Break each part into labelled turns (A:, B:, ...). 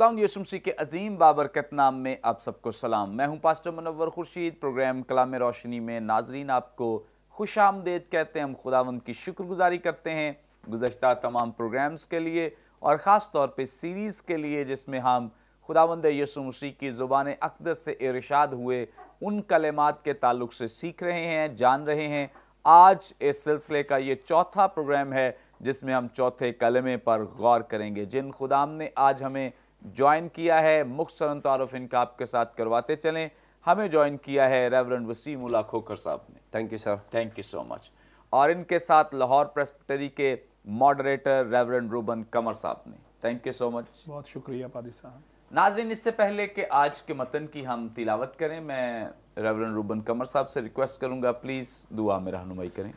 A: खुदा यसुम के अजीम बाबरकत नाम में आप सबको सलाम मैं हूं पास्टर मनवर खुर्शीद प्रोग्राम कलाम रोशनी में नाजरीन आपको खुश आमदेद कहते हैं हम खुदावंद की शुक्रगुजारी करते हैं गुजशत तमाम प्रोग्राम्स के लिए और ख़ास तौर पर सीरीज़ के लिए जिसमें हम खुदावंद यसु मसीह की ज़ुबान अकदस से इरशाद हुए उन कलेमात के ताल्लुक से सीख रहे हैं जान रहे हैं आज इस सिलसिले का ये चौथा प्रोग्राम है जिसमें हम चौथे कलमे पर गौर करेंगे जिन खुदाम ने आज हमें ज्वाइन किया है मुख्य सरन तारफ तो इनका आपके साथ करवाते चलें हमें ज्वाइन किया है रेवरेंड वसीम उला खोकर साहब ने thank you sir thank you so much और इनके साथ लाहौर प्रेस्बिटरी के मॉडरेटर रेवरेंड रूबन कमर साहब ने थैंक यू सो मच बहुत शुक्रिया पादी साहब नाजरीन इससे पहले कि आज के मतन की हम तिलावत करें मैं रेवरेंड रूबन कमर साहब से रिक्वेस्ट करूंगा प्लीज़ दुआ में रहनुमाई करें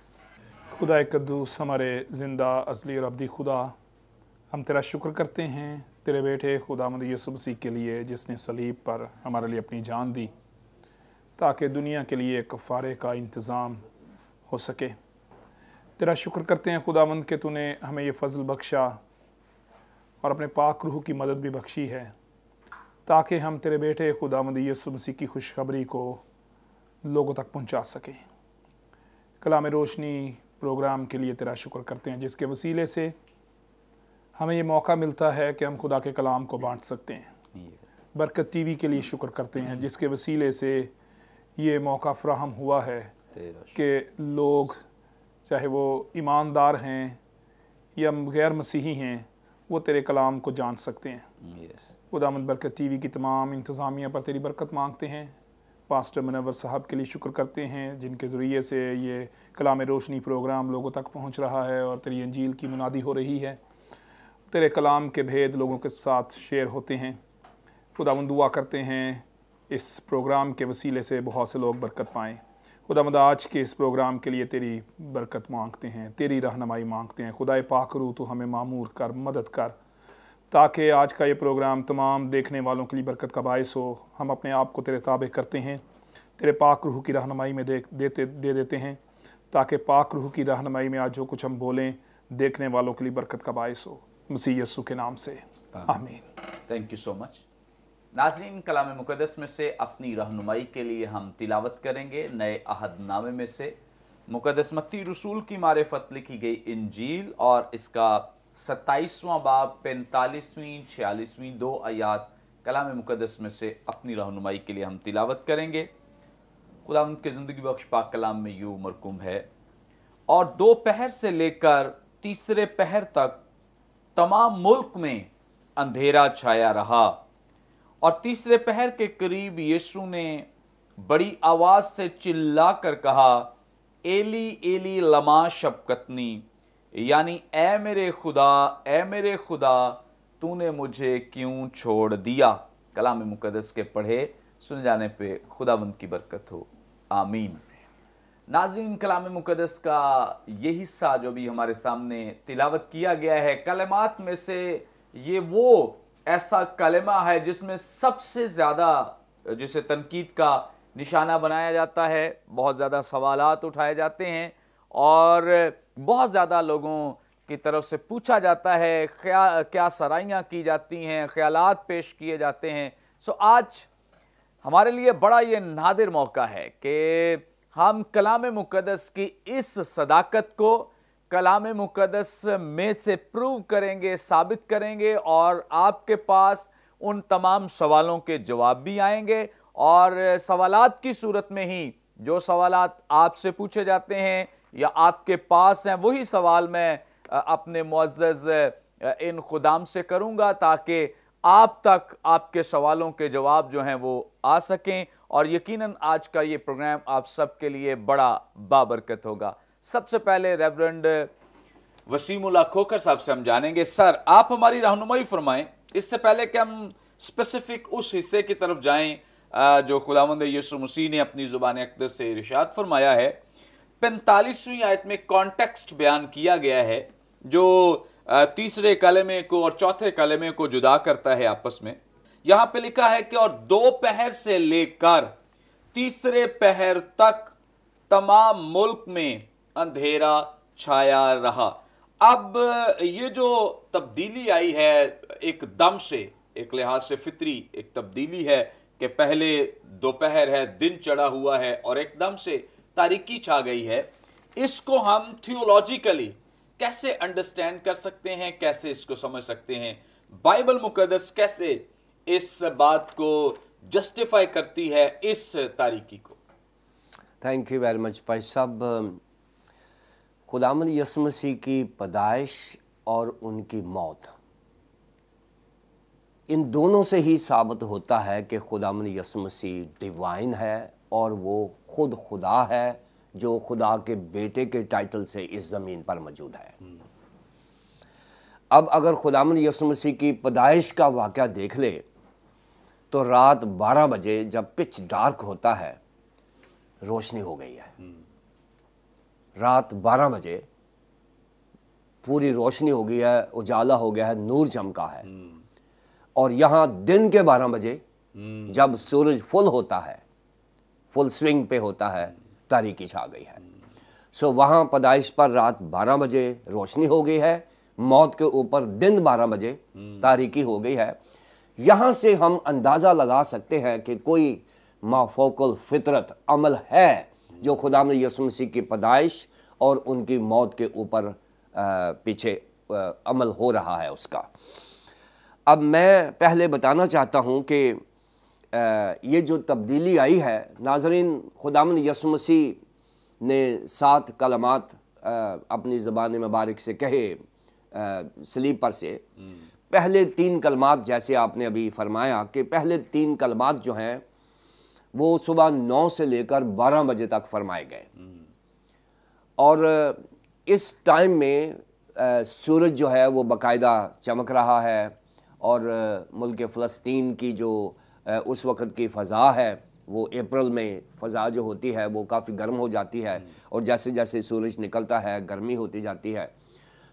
B: खुदा कद्दूस हमारे ज़िंदा असली और खुदा हम तेरा शुक्र करते हैं तेरे बेटे खुदामद यसुब सी के लिए जिसने सलीब पर हमारे लिए अपनी जान दी ताकि दुनिया के लिए कफ़ारे का इंतज़ाम हो सके तेरा शुक्र करते हैं खुदामंद के तूने हमें ये फ़ल बख्शा और अपने पाक रूह की मदद भी बख्शी है ताकि हम तेरे बेटे खुदामद यसुब मसीह की खुशखबरी को लोगों तक पहुंचा सकें कलाम रोशनी प्रोग्राम के लिए तेरा शुक्र करते हैं जिसके वसीले से हमें ये मौका मिलता है कि हम खुदा के कलाम को बांट सकते हैं yes. बरकत टीवी के लिए शुक्र करते हैं जिसके वसीले से ये मौका फ्राहम हुआ है कि लोग चाहे वो ईमानदार हैं या गैर मसीही हैं वो तेरे कलाम को जान सकते हैं yes. खुदामद बरकत टी वी की तमाम इंतज़ामिया पर तेरी बरकत मांगते हैं पास्टर मनवर साहब के लिए शुक्र करते हैं जिनके ज़रिए से ये कलाम रोशनी प्रोग्राम लोगों तक पहुँच रहा है और तेरी अंजील की मुनादी हो रही है तेरे कलाम के भेद लोगों के साथ शेयर होते हैं खुदा दुआ करते हैं इस प्रोग्राम के वसीले से बहुत से लोग बरकत पाएँ खुदा खुदावंद आज के इस प्रोग्राम के लिए तेरी बरकत मांगते हैं तेरी रहनमाई मांगते हैं खुदाए पाकरू तो हमें मामूर कर मदद कर ताकि आज का ये प्रोग्राम तमाम देखने वालों के लिए बरकत का बायस हो हम अपने आप को तेरे ताबे करते हैं तेरे पाक रूह की रहनमाई में देख देते दे देते हैं ताकि पाक रूह की रहनमाई में आज जो कुछ हम बोलें देखने वालों के लिए बरकत का बायस हो मसीह यसु के नाम से आमीन थैंक यू सो मच
A: नाजरीन कलाम मुकदस में से अपनी रहनुमाई के लिए हम तिलावत करेंगे नए अहदनामे में से मुकदस मती रसूल की मारफत लिखी गई इंजील और इसका सत्ताईसवां बाब पैंतालीसवीं छियालीसवीं दो आयात कलाम मुकदस में से अपनी रहनुमाई के लिए हम तिलावत करेंगे खुदा उनके ज़िंदगी बख्श पाक कलाम में यूँ मरकुम है और दो पहर से लेकर तीसरे पहर तक तमाम मुल्क में अंधेरा छाया रहा और तीसरे पहर के करीब यीशु ने बड़ी आवाज़ से चिल्ला कर कहा एली एली लमा शबकतनी यानी ए मेरे खुदा ए मेरे खुदा तूने मुझे क्यों छोड़ दिया कलाम मुकदस के पढ़े सुन जाने पे खुदावंद की बरकत हो आमीन नाजरीन कलाम मुकदस का ये हिस्सा जो भी हमारे सामने तिलावत किया गया है कलमात में से ये वो ऐसा कलमा है जिसमें सबसे ज़्यादा जिसे तनकीद का निशाना बनाया जाता है बहुत ज़्यादा सवाल उठाए जाते हैं और बहुत ज़्यादा लोगों की तरफ से पूछा जाता है क्या क्या सराइयाँ की जाती हैं ख्याल पेश किए जाते हैं सो आज हमारे लिए बड़ा ये नादिर मौका है कि हम कलाम मुकदस की इस सदाकत को कलाम मुकदस में से प्रूव करेंगे साबित करेंगे और आपके पास उन तमाम सवालों के जवाब भी आएंगे और सवालात की सूरत में ही जो सवालात आपसे पूछे जाते हैं या आपके पास हैं वही सवाल मैं अपने मज्ज़ इन खुदाम से करूँगा ताकि आप तक आपके सवालों के जवाब जो हैं वो आ सकें और यकीनन आज का ये प्रोग्राम आप सबके लिए बड़ा बाबरकत होगा सबसे पहले रेवरेंड वसीमुल्ला खोकर साहब से हम जानेंगे सर आप हमारी रहनुमाई फरमाएं इससे पहले कि हम स्पेसिफिक उस हिस्से की तरफ जाएं जो खुदावंद यसु मसीह ने अपनी ज़ुबान अकदर से इरशाद फरमाया है पैंतालीसवीं आयत में कॉन्टेक्स्ट बयान किया गया है जो तीसरे कलमे को और चौथे कलमे को जुदा करता है आपस में यहां पे लिखा है कि और दो पहर से लेकर तीसरे पहर तक तमाम मुल्क में अंधेरा छाया रहा अब ये जो तब्दीली आई है एक दम से एक लिहाज से फितरी एक तब्दीली है कि पहले दोपहर है दिन चढ़ा हुआ है और एकदम से तारीकी छा गई है इसको हम थियोलॉजिकली कैसे अंडरस्टैंड कर सकते हैं कैसे इसको समझ सकते हैं बाइबल मुकदस कैसे इस बात को जस्टिफाई करती है इस तारीकी को
C: थैंक यू वेरी मच भाई साहब खुदामद यसमसी की पैदाइश और उनकी मौत इन दोनों से ही साबित होता है कि खुदाम यसमसी डिवाइन है और वो खुद खुदा है जो खुदा के बेटे के टाइटल से इस ज़मीन पर मौजूद है अब अगर खुदाम यसमसी की पैदाइश का वाक़ देख ले तो रात 12 बजे जब पिच डार्क होता है रोशनी हो गई है हम्म। रात 12 बजे पूरी रोशनी हो गई है उजाला हो गया है नूर चमका है हम्म। और यहां दिन के 12 बजे हम्म। जब सूरज फुल होता है फुल स्विंग पे होता है तारीखी छा गई है सो वहां पदाइश पर रात 12 बजे रोशनी हो गई है मौत के ऊपर दिन 12 बजे तारीखी हो गई है यहाँ से हम अंदाज़ा लगा सकते हैं कि कोई माफोकल फितरत अमल है जो खुदा यसमसी की पैदाइश और उनकी मौत के ऊपर पीछे अमल हो रहा है उसका अब मैं पहले बताना चाहता हूँ कि ये जो तब्दीली आई है नाजरीन खुदाम मसीह ने सात कलमात अपनी ज़बान मुबारक से कहे स्लीपर से हम्म। पहले तीन कलमात जैसे आपने अभी फरमाया कि पहले तीन कलमात जो हैं वो सुबह नौ से लेकर बारह बजे तक फरमाए गए और इस टाइम में सूरज जो है वो बाकायदा चमक रहा है और मुल्क फ़लस्तीन की जो उस वक़्त की फ़ा है वो अप्रैल में फ़ा जो होती है वो काफ़ी गर्म हो जाती है और जैसे जैसे सूरज निकलता है गर्मी होती जाती है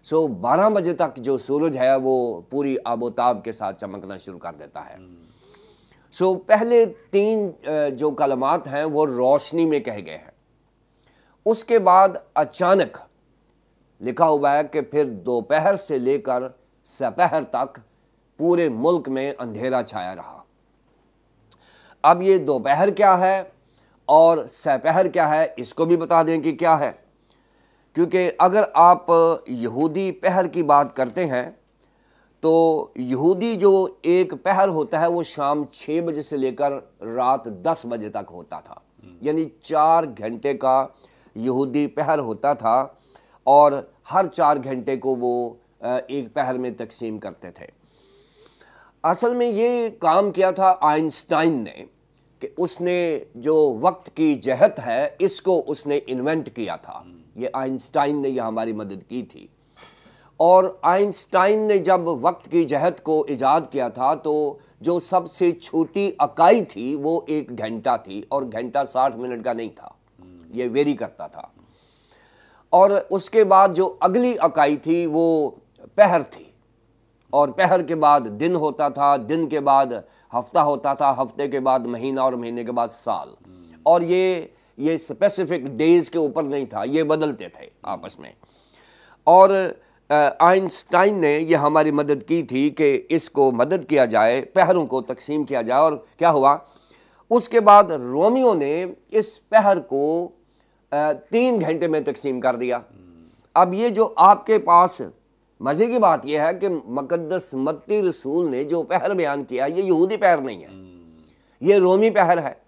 C: सो बारह बजे तक जो सूरज है वो पूरी आबोताब के साथ चमकना शुरू कर देता है सो पहले तीन जो कलमात हैं वो रोशनी में कह गए हैं उसके बाद अचानक लिखा हुआ है कि फिर दोपहर से लेकर सपहर तक पूरे मुल्क में अंधेरा छाया रहा अब ये दोपहर क्या है और सपहर क्या है इसको भी बता दें कि क्या है क्योंकि अगर आप यहूदी पहर की बात करते हैं तो यहूदी जो एक पहर होता है वो शाम छः बजे से लेकर रात दस बजे तक होता था यानी चार घंटे का यहूदी पहर होता था और हर चार घंटे को वो एक पहर में तकसीम करते थे असल में ये काम किया था आइंस्टाइन ने कि उसने जो वक्त की जहत है इसको उसने इन्वेंट किया था ये आइंस्टाइन ने यह हमारी मदद की थी और आइंस्टाइन ने जब वक्त की जहत को ईजाद किया था तो जो सबसे छोटी अकाई थी वो एक घंटा थी और घंटा साठ मिनट का नहीं था ये वेरी करता था और उसके बाद जो अगली अकाई थी वो पहर थी और पहर के बाद दिन होता था दिन के बाद हफ्ता होता था हफ्ते के बाद महीना और महीने के बाद साल और ये ये स्पेसिफिक डेज के ऊपर नहीं था ये बदलते थे आपस में और आइंस्टाइन ने यह हमारी मदद की थी कि इसको मदद किया जाए पहरों को तकसीम किया जाए और क्या हुआ उसके बाद रोमियो ने इस पहर को तीन घंटे में तकसीम कर दिया अब ये जो आपके पास मज़े की बात यह है कि मकदस मत्ती रसूल ने जो पहर बयान किया ये यहूदी पहर नहीं है ये रोमी पहर है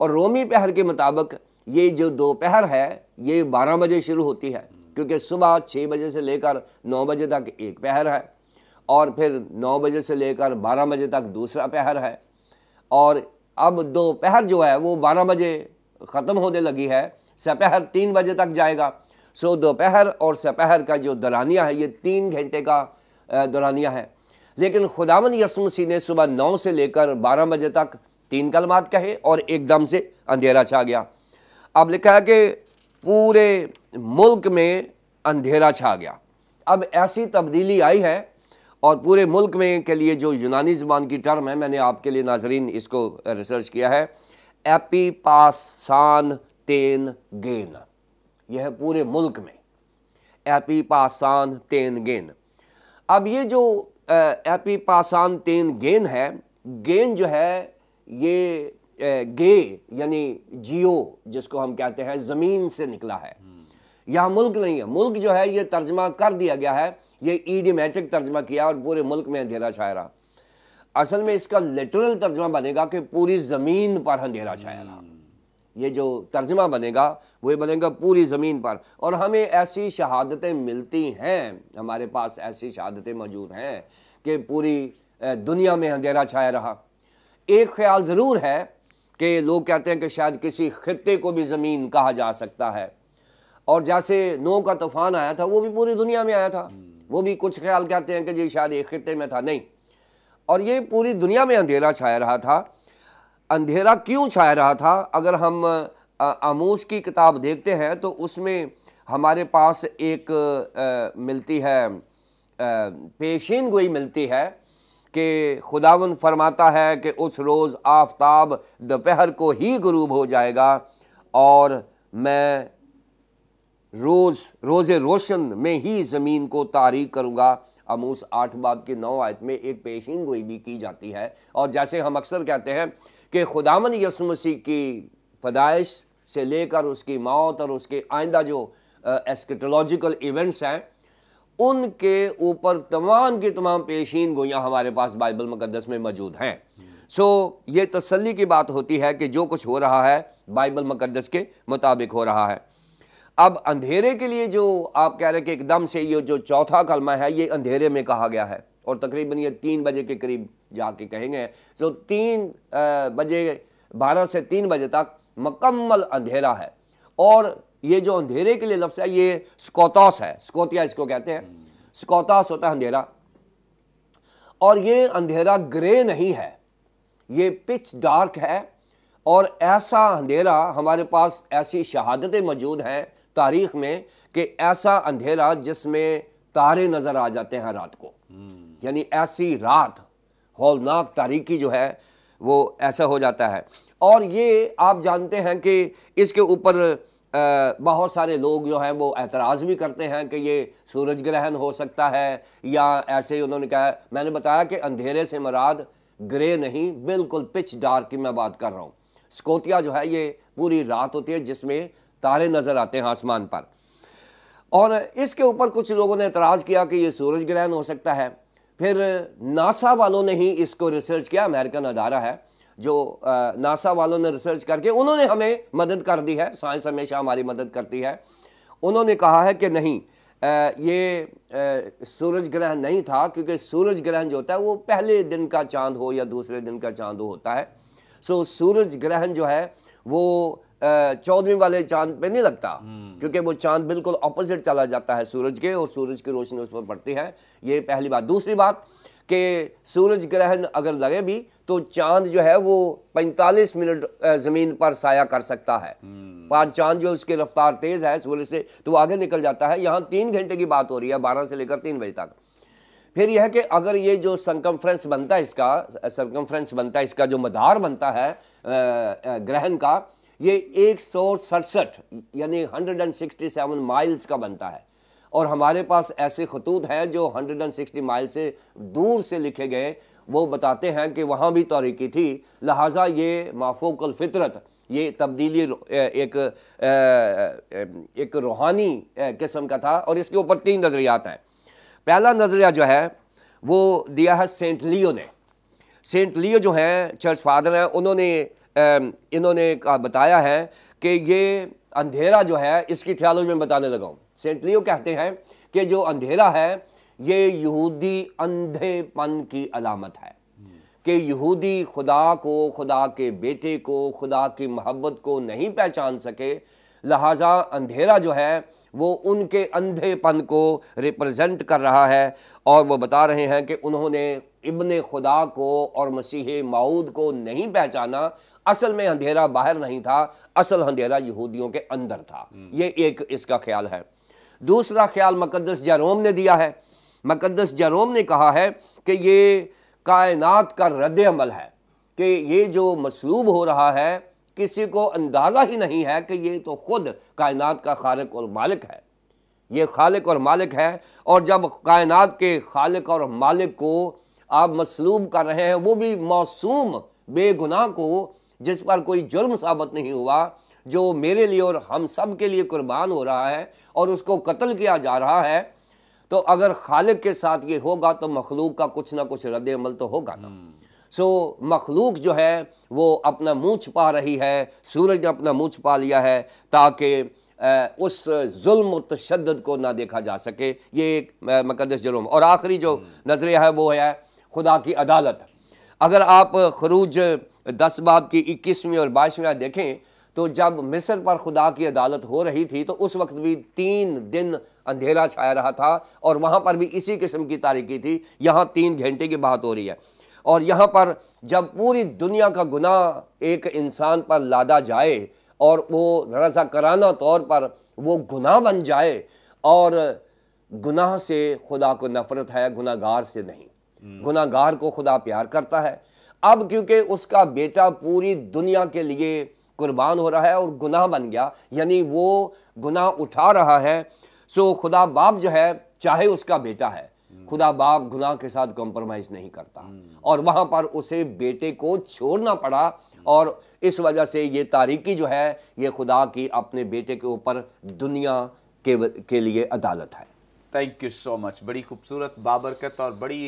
C: और रोमी पहर के मुताबिक ये जो दोपहर है ये बारह बजे शुरू होती है क्योंकि सुबह छः बजे से लेकर नौ बजे तक एक पहर है और फिर नौ बजे से लेकर बारह बजे तक दूसरा पहर है और अब दोपहर जो है वो बारह बजे ख़त्म होने लगी है सपहर तीन बजे तक जाएगा सो दोपहर और सपहर का जो दौरानिया है ये तीन घंटे का दौरानिया है लेकिन खुदावन यसमसी ने सुबह नौ से लेकर बारह बजे तक तीन कलमात कहे और एकदम से अंधेरा छा गया अब लिखा है कि पूरे मुल्क में अंधेरा छा गया अब ऐसी तब्दीली आई है और पूरे मुल्क में के लिए जो यूनानी ज़बान की टर्म है मैंने आपके लिए नाजरीन इसको रिसर्च किया है एपी पासान तेन गेन यह है पूरे मुल्क में एपी पासान तेन गेन अब ये जो एपी पासान तेन गेन है गेन जो है ये गे यानी जियो जिसको हम कहते हैं ज़मीन से निकला है हम्म। यह मुल्क नहीं है मुल्क जो है ये तर्जमा कर दिया गया है ये ईडीमेट्रिक तर्जमा किया और पूरे मुल्क में अंधेरा छाया रहा असल में इसका लिटरल तर्जमा बनेगा कि पूरी ज़मीन पर अंधेरा छाया रहा हम्म। ये जो तर्जमा बनेगा वो बनेगा पूरी ज़मीन पर और हमें ऐसी शहादतें मिलती हैं हमारे पास ऐसी शहादतें मौजूद हैं कि पूरी दुनिया में अंधेरा छाया रहा एक ख्याल ज़रूर है कि लोग कहते हैं कि शायद किसी खत्े को भी ज़मीन कहा जा सकता है और जैसे नो का तूफ़ान आया था वो भी पूरी दुनिया में आया था वो भी कुछ ख्याल कहते हैं कि जी शायद एक खत्े में था नहीं और ये पूरी दुनिया में अंधेरा छाया रहा था अंधेरा क्यों छाया रहा था अगर हम आमूस की किताब देखते हैं तो उसमें हमारे पास एक आ, मिलती है पेशीन गोई मिलती है कि खुदावन फरमाता है कि उस रोज़ आफताब दोपहर को ही गरूब हो जाएगा और मैं रोज़ रोज़ रोशन में ही ज़मीन को तारीख करूँगा अमूस आठ बाब के नौ आयत में एक पेशिंग गोई भी की जाती है और जैसे हम अक्सर कहते हैं कि खुदावन यसु मसीह की पैदाइश से लेकर उसकी मौत और उसके आइंदा जो एस्केटोलॉजिकल इवेंट्स हैं उनके ऊपर तमाम की तमाम पेशीन गोयाँ हमारे पास बाइबल मुकदस में मौजूद हैं सो so, ये तसली की बात होती है कि जो कुछ हो रहा है बाइबल मुकदस के मुताबिक हो रहा है अब अंधेरे के लिए जो आप कह रहे कि एकदम से ये जो चौथा कलमा है ये अंधेरे में कहा गया है और तकरीबन ये तीन बजे के करीब जाके कहेंगे सो तीन बजे बारह से तीन बजे तक मकम्मल अंधेरा है और ये जो अंधेरे के लिए लफ्स है ये स्कोतास है स्कोतिया इसको कहते हैं स्कोतास होता है अंधेरा और ये अंधेरा ग्रे नहीं है ये पिच डार्क है और ऐसा अंधेरा हमारे पास ऐसी शहादतें मौजूद हैं तारीख में कि ऐसा अंधेरा जिसमें तारे नज़र आ जाते हैं रात को यानी ऐसी रात होलनाक तारीखी जो है वो ऐसा हो जाता है और ये आप जानते हैं कि इसके ऊपर बहुत सारे लोग जो हैं वो एतराज़ भी करते हैं कि ये सूरज ग्रहण हो सकता है या ऐसे ही उन्होंने कहा मैंने बताया कि अंधेरे से मराद ग्रे नहीं बिल्कुल पिच डार्क की मैं बात कर रहा हूँ स्कोतिया जो है ये पूरी रात होती है जिसमें तारे नज़र आते हैं आसमान पर और इसके ऊपर कुछ लोगों ने एतराज़ किया कि ये सूरज ग्रहण हो सकता है फिर नासा वालों ने ही इसको रिसर्च किया अमेरिकन अदारा है जो नासा वालों ने रिसर्च करके उन्होंने हमें मदद कर दी है साइंस हमेशा हमारी मदद करती है उन्होंने कहा है कि नहीं ये सूरज ग्रहण नहीं था क्योंकि सूरज ग्रहण जो होता है वो पहले दिन का चांद हो या दूसरे दिन का चांद हो होता है सो सूरज ग्रहण जो है वो चौदहवीं वाले चांद पे नहीं लगता हम्म। क्योंकि वो चांद बिल्कुल ऑपोजिट चला जाता है सूरज के और सूरज की रोशनी उस पर पड़ती है ये पहली बात दूसरी बात कि सूरज ग्रहण अगर लगे भी तो चांद जो है वो 45 मिनट ज़मीन पर साया कर सकता है हम्म। पर चांद जो उसकी रफ्तार तेज़ है सूर्य से तो आगे निकल जाता है यहाँ तीन घंटे की बात हो रही है बारह से लेकर तीन बजे तक फिर यह कि अगर ये जो संकम्फ्रेंस बनता है इसका संकम्फ्रेंस बनता है इसका जो मदार बनता है ग्रहण का ये एक यानी 167 माइल्स का बनता है और हमारे पास ऐसे खतूत हैं जो 160 माइल से दूर से लिखे गए वो बताते हैं कि वहाँ भी तौरीकी थी लिहाजा ये माफोकल फितरत ये तब्दीली एक एक रूहानी किस्म का था और इसके ऊपर तीन नज़रियात हैं पहला नज़रिया जो है वो दिया है सेंट लियो ने सेंट लियो जो हैं चर्च फादर हैं उन्होंने इन्होंने बताया है कि ये अंधेरा जो है इसकी थियालोजी में बताने लगाऊँ सेंट लियो कहते हैं कि जो अंधेरा है ये यहूदी अंधेपन की अलामत है कि यहूदी खुदा को खुदा के बेटे को खुदा की मोहब्बत को नहीं पहचान सके लिहाजा अंधेरा जो है वो उनके अंधेपन को रिप्रेजेंट कर रहा है और वो बता रहे हैं कि उन्होंने इब्ने खुदा को और मसीह माऊद को नहीं पहचाना असल में अंधेरा बाहर नहीं था असल अंधेरा यहूदियों के अंदर था ये एक इसका ख्याल है दूसरा ख्याल मकदस जरोम ने दिया है मकदस जरोम ने कहा है कि ये कायनात का रद्द अमल है कि ये जो मसलूब हो रहा है किसी को अंदाज़ा ही नहीं है कि ये तो ख़ुद कायनात का खालक और मालिक है ये खालक और मालिक है और जब कायनात के खालक और मालिक को आप मसलूब कर रहे हैं वो भी मासूम बेगुनाह को जिस पर कोई जुर्म साबित नहीं हुआ जो मेरे लिए और हम सब के लिए कुर्बान हो रहा है और उसको कत्ल किया जा रहा है तो अगर खालिक के साथ ये होगा तो मखलूक का कुछ ना कुछ रद्द अमल तो होगा ना सो हम्म। so, मखलूक जो है वो अपना मुँह छुपा रही है सूरज ने अपना मुँह छुपा लिया है ताकि उस जुल्म तशद को ना देखा जा सके ये एक मकदस जुलम और आखिरी जो हम्म। नजरिया है वो है खुदा की अदालत अगर आप खरूज दस बाब की इक्कीसवीं और बाईसवीं देखें तो जब मिस्र पर खुदा की अदालत हो रही थी तो उस वक्त भी तीन दिन अंधेरा छाया रहा था और वहाँ पर भी इसी किस्म की तारीखी थी यहाँ तीन घंटे की बात हो रही है और यहाँ पर जब पूरी दुनिया का गुनाह एक इंसान पर लादा जाए और वो रजा कराना तौर पर वो गुनाह बन जाए और गुनाह से खुदा को नफरत है गुनागार से नहीं हम्म। गुनागार को खुदा प्यार करता है अब क्योंकि उसका बेटा पूरी दुनिया के लिए कुर्बान हो रहा है और गुनाह बन गया यानी वो गुनाह उठा रहा है सो खुदा बाप जो है चाहे उसका बेटा है खुदा बाप गुनाह के साथ कॉम्प्रोमाइज नहीं करता और वहां पर उसे बेटे को छोड़ना पड़ा और इस वजह से ये तारीकी जो है ये खुदा की अपने बेटे के ऊपर दुनिया के के लिए अदालत है
A: थैंक यू सो मच बड़ी खूबसूरत बाबरकत और बड़ी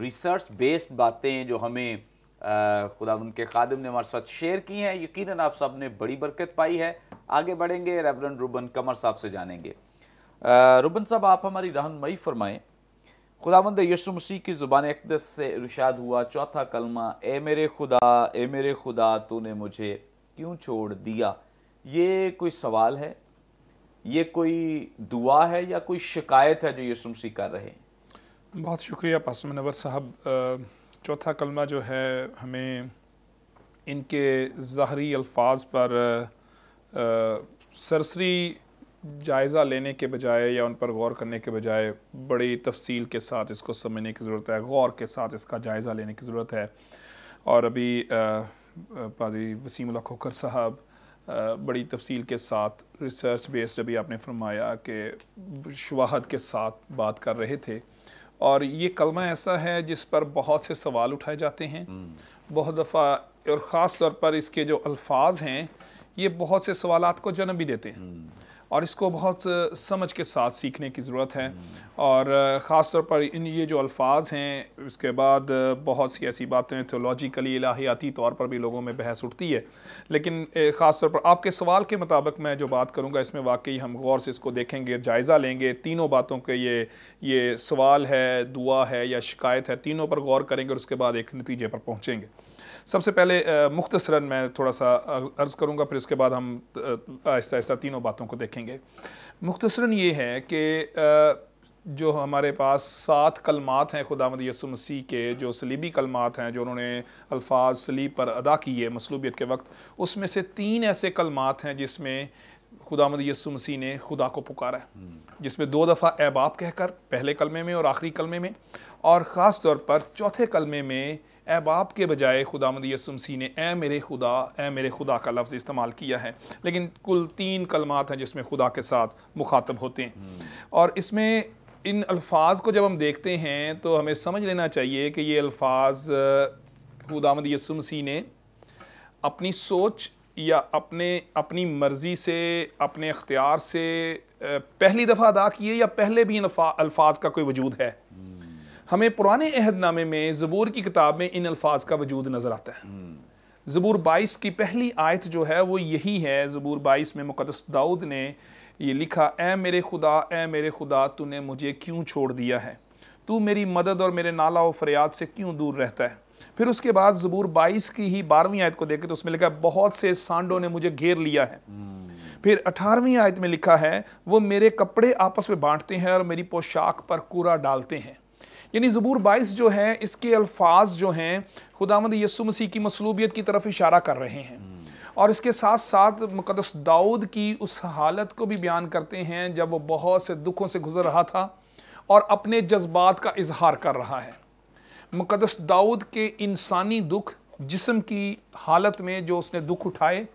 A: रिसर्च बेस्ड बातें जो हमें खुदा उनके खादम ने हमारे साथ शेयर की हैं यकीन आप सब ने बड़ी बरकत पाई है आगे बढ़ेंगे रेवरन रुबन कमर साहब से जानेंगे रुबन साहब आप हमारी रहनमई फरमाएँ खुदावंद यसु मसीह की ज़ुबान अकदस से इरशाद हुआ चौथा कलमा ए मेरे खुदा ए मेरे खुदा तूने मुझे क्यों छोड़ दिया ये कोई सवाल है ये कोई दुआ है या कोई शिकायत है जो यसु मसीह कर रहे
B: हैं बहुत शुक्रिया पासमनवर साहब चौथा कलमा जो है हमें इनके ज़ाहरी अल्फाज पर सरसरी जायज़ा लेने के बजाय या उन पर गौर करने के बजाय बड़ी तफसील के साथ इसको समझने की ज़रूरत है गौर के साथ इसका जायज़ा लेने की ज़रूरत है और अभी पादी वसीम खोखर साहब बड़ी तफसील के साथ रिसर्च बेस्ड अभी आपने फरमाया कि शवाहद के साथ बात कर रहे थे और ये कलमा ऐसा है जिस पर बहुत से सवाल उठाए जाते हैं हम्म। बहुत दफ़ा और ख़ास तौर पर इसके जो अल्फाज हैं ये बहुत से सवाल को जन्म भी देते हैं हम्म। और इसको बहुत समझ के साथ सीखने की ज़रूरत है और ख़ास तौर पर इन ये जो अल्फाज हैं उसके बाद बहुत सी ऐसी बातें थियोलॉजिकली इलाहियाती तौर पर भी लोगों में बहस उठती है लेकिन ख़ास तौर पर आपके सवाल के मुताबिक मैं जो बात करूँगा इसमें वाकई हम गौर से इसको देखेंगे जायज़ा लेंगे तीनों बातों के ये ये सवाल है दुआ है या शिकायत है तीनों पर गौर करेंगे और उसके बाद एक नतीजे पर पहुँचेंगे सबसे पहले मुख्तसरन मैं थोड़ा सा अर्ज़ करूँगा फिर उसके बाद हम आहिस्ता आहिस्ता तीनों बातों को देखेंगे मुख्तसरन ये है कि जो हमारे पास सात कलमात हैं खुदा यसु मसीह के जो सलीबी कलमात हैं जो उन्होंने अल्फाज सलीब पर अदा किए मसलूबियत के वक्त उसमें से तीन ऐसे कलमात हैं जिसमें खुदा यसु मसीह ने खुदा को पुकारा है हम्म। जिसमें दो दफ़ा ऐबाब कहकर पहले कलमे में और आखिरी कलमे में और ख़ास तौर पर चौथे कलमे में ए बाप के बजाय खुदा मद यसुमसी ने ए मेरे खुदा ए मेरे खुदा का लफ्ज़ इस्तेमाल किया है लेकिन कुल तीन कलमात हैं जिसमें खुदा के साथ मुखातब होते हैं हम्म। और इसमें इन अल्फाज को जब हम देखते हैं तो हमें समझ लेना चाहिए कि ये अल्फाज खुदामद यसुमसी ने अपनी सोच या अपने अपनी मर्ज़ी से अपने अख्तियार से पहली दफ़ा अदा किए या पहले भी इन अल्फाज का कोई वजूद है हम्म। हमें पुराने अहदनामे में ज़बूर की किताब में इन अल्फाज का वजूद नज़र आता है ज़बूर बाईस की पहली आयत जो है वो यही है ज़बूर बाईस में मुक़दस दाऊद ने ये लिखा ए मेरे खुदा ए मेरे खुदा तूने मुझे क्यों छोड़ दिया है तू मेरी मदद और मेरे नाला और फरियाद से क्यों दूर रहता है फिर उसके बाद जबूर बाईस की ही बारहवीं आयत को देखे तो उसमें लिखा है बहुत से सांडों ने मुझे घेर लिया है फिर अठारहवीं आयत में लिखा है वो मेरे कपड़े आपस में बांटते हैं और मेरी पोशाक पर कूड़ा डालते हैं यानी ज़बूर बाईस जो है इसके अल्फाज जो हैं खुदामद यसु मसीह की मसलूबियत की तरफ इशारा कर रहे हैं और इसके साथ साथ मुकदस दाऊद की उस हालत को भी बयान करते हैं जब वो बहुत से दुखों से गुजर रहा था और अपने जज्बात का इजहार कर रहा है मुकदस दाऊद के इंसानी दुख जिसम की हालत में जो उसने दुख उठाए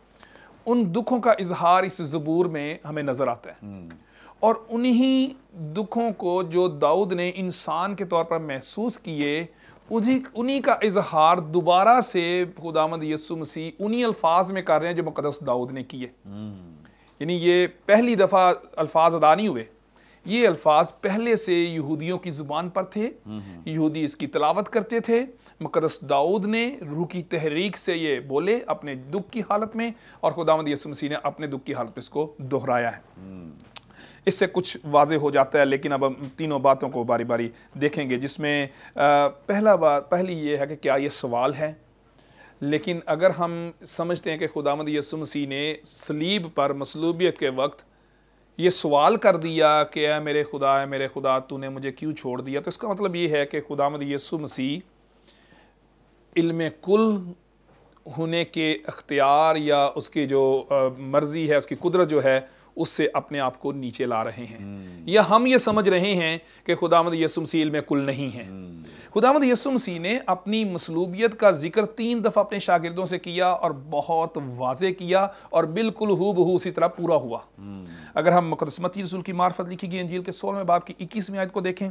B: उन दुखों का इजहार इस ज़बूर में हमें नज़र आता है हम्म। और उन्हीं दुखों को जो दाऊद ने इंसान के तौर पर महसूस किए उन्हीं उन्हीं का इजहार दोबारा से खुदामद यसु मसीह उन्हीं अल्फाज में कर रहे हैं जो मुकदस दाऊद ने किए हम्म। यानी ये पहली दफ़ा अल्फाज अदा नहीं हुए ये अल्फाज पहले से यहूदियों की ज़ुबान पर थे हम्म। यहूदी इसकी तलावत करते थे मुकदस दाऊद ने रूह की तहरीक से ये बोले अपने दुख की हालत में और खुदामद यसु मसीह ने अपने दुख की हालत में इसको दोहराया है हम्म। इससे कुछ वाज हो जाता है लेकिन अब हम तीनों बातों को बारी बारी देखेंगे जिसमें पहला बात पहली ये है कि क्या ये सवाल है लेकिन अगर हम समझते हैं कि खुदामद यसुमसी ने सलीब पर मसलूबियत के वक्त ये सवाल कर दिया कि अः मेरे खुदा है मेरे खुदा तूने मुझे क्यों छोड़ दिया तो इसका मतलब ये है कि खुदामद यसु मसीह इल्म कुल होने के अख्तियार या उसकी जो मर्ज़ी है उसकी कुदरत जो है उससे अपने आप को नीचे ला रहे हैं या हम ये समझ रहे हैं कि खुदामद यसुम सी में कुल नहीं है खुदामद यसुम सी ने अपनी मसलूबियत का जिक्र तीन दफ़ा अपने शागिर्दों से किया और बहुत वाजे किया और बिल्कुल हु बहू उसी तरह पूरा हुआ अगर हम मुकदसमती रसूल की मार्फत लिखी गई अंजील के सोलह बाब की इक्कीसवीं आयत को देखें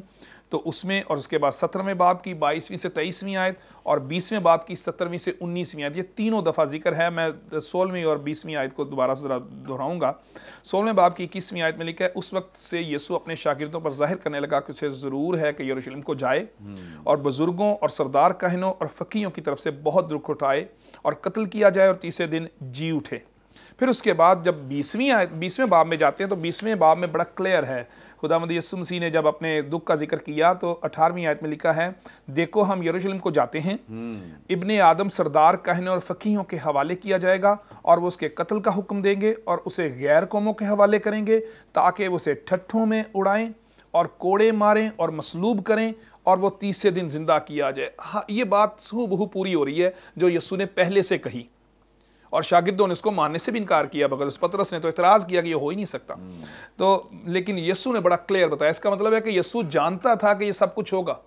B: तो उसमें और उसके बाद सत्रहवें बाब की बाईसवीं से तेईसवीं आयत और बीसवें बाब की सत्रहवीं से उन्नीसवीं आयत ये तीनों दफ़ा जिक्र है मैं सोलहवीं और बीसवीं आयत को दोबारा से ज़रा दोहराऊंगा सोलहवें बाब की इक्कीसवीं आयत में लिखा है उस वक्त से यसु अपने शागिदों पर जाहिर करने लगा कि उसे ज़रूर है कि यरूशलेम को जाए हम्म। और बुज़ुर्गों और सरदार कहनों और फ़कीयों की तरफ से बहुत दुख उठाए और कत्ल किया जाए और तीसरे दिन जी उठे फिर उसके बाद जब बीसवीं बीसवें बाब में जाते हैं तो बीसवें बाब में बड़ा क्लियर है खुदा मद यसु मसीह ने जब अपने दुख का जिक्र किया तो अठारहवीं आयत में लिखा है देखो हम यरूशलेम को जाते हैं हम्म। इबन आदम सरदार कहने और फ़कीहों के हवाले किया जाएगा और वो उसके कत्ल का हुक्म देंगे और उसे गैर कौमों के हवाले करेंगे ताकि उसे ठट्ठों में उड़ाएं और कोड़े मारें और मसलूब करें और वो तीसरे दिन जिंदा किया जाए हाँ ये बात हु बहू पूरी हो रही है जो यसु ने पहले से कही और शागिदों ने इसको मानने से भी इनकार किया बगल पतरस ने तो इतराज़ किया कि ये हो ही नहीं सकता तो लेकिन यस्सू ने बड़ा क्लियर बताया इसका मतलब है कि यस्सू जानता था कि ये सब कुछ होगा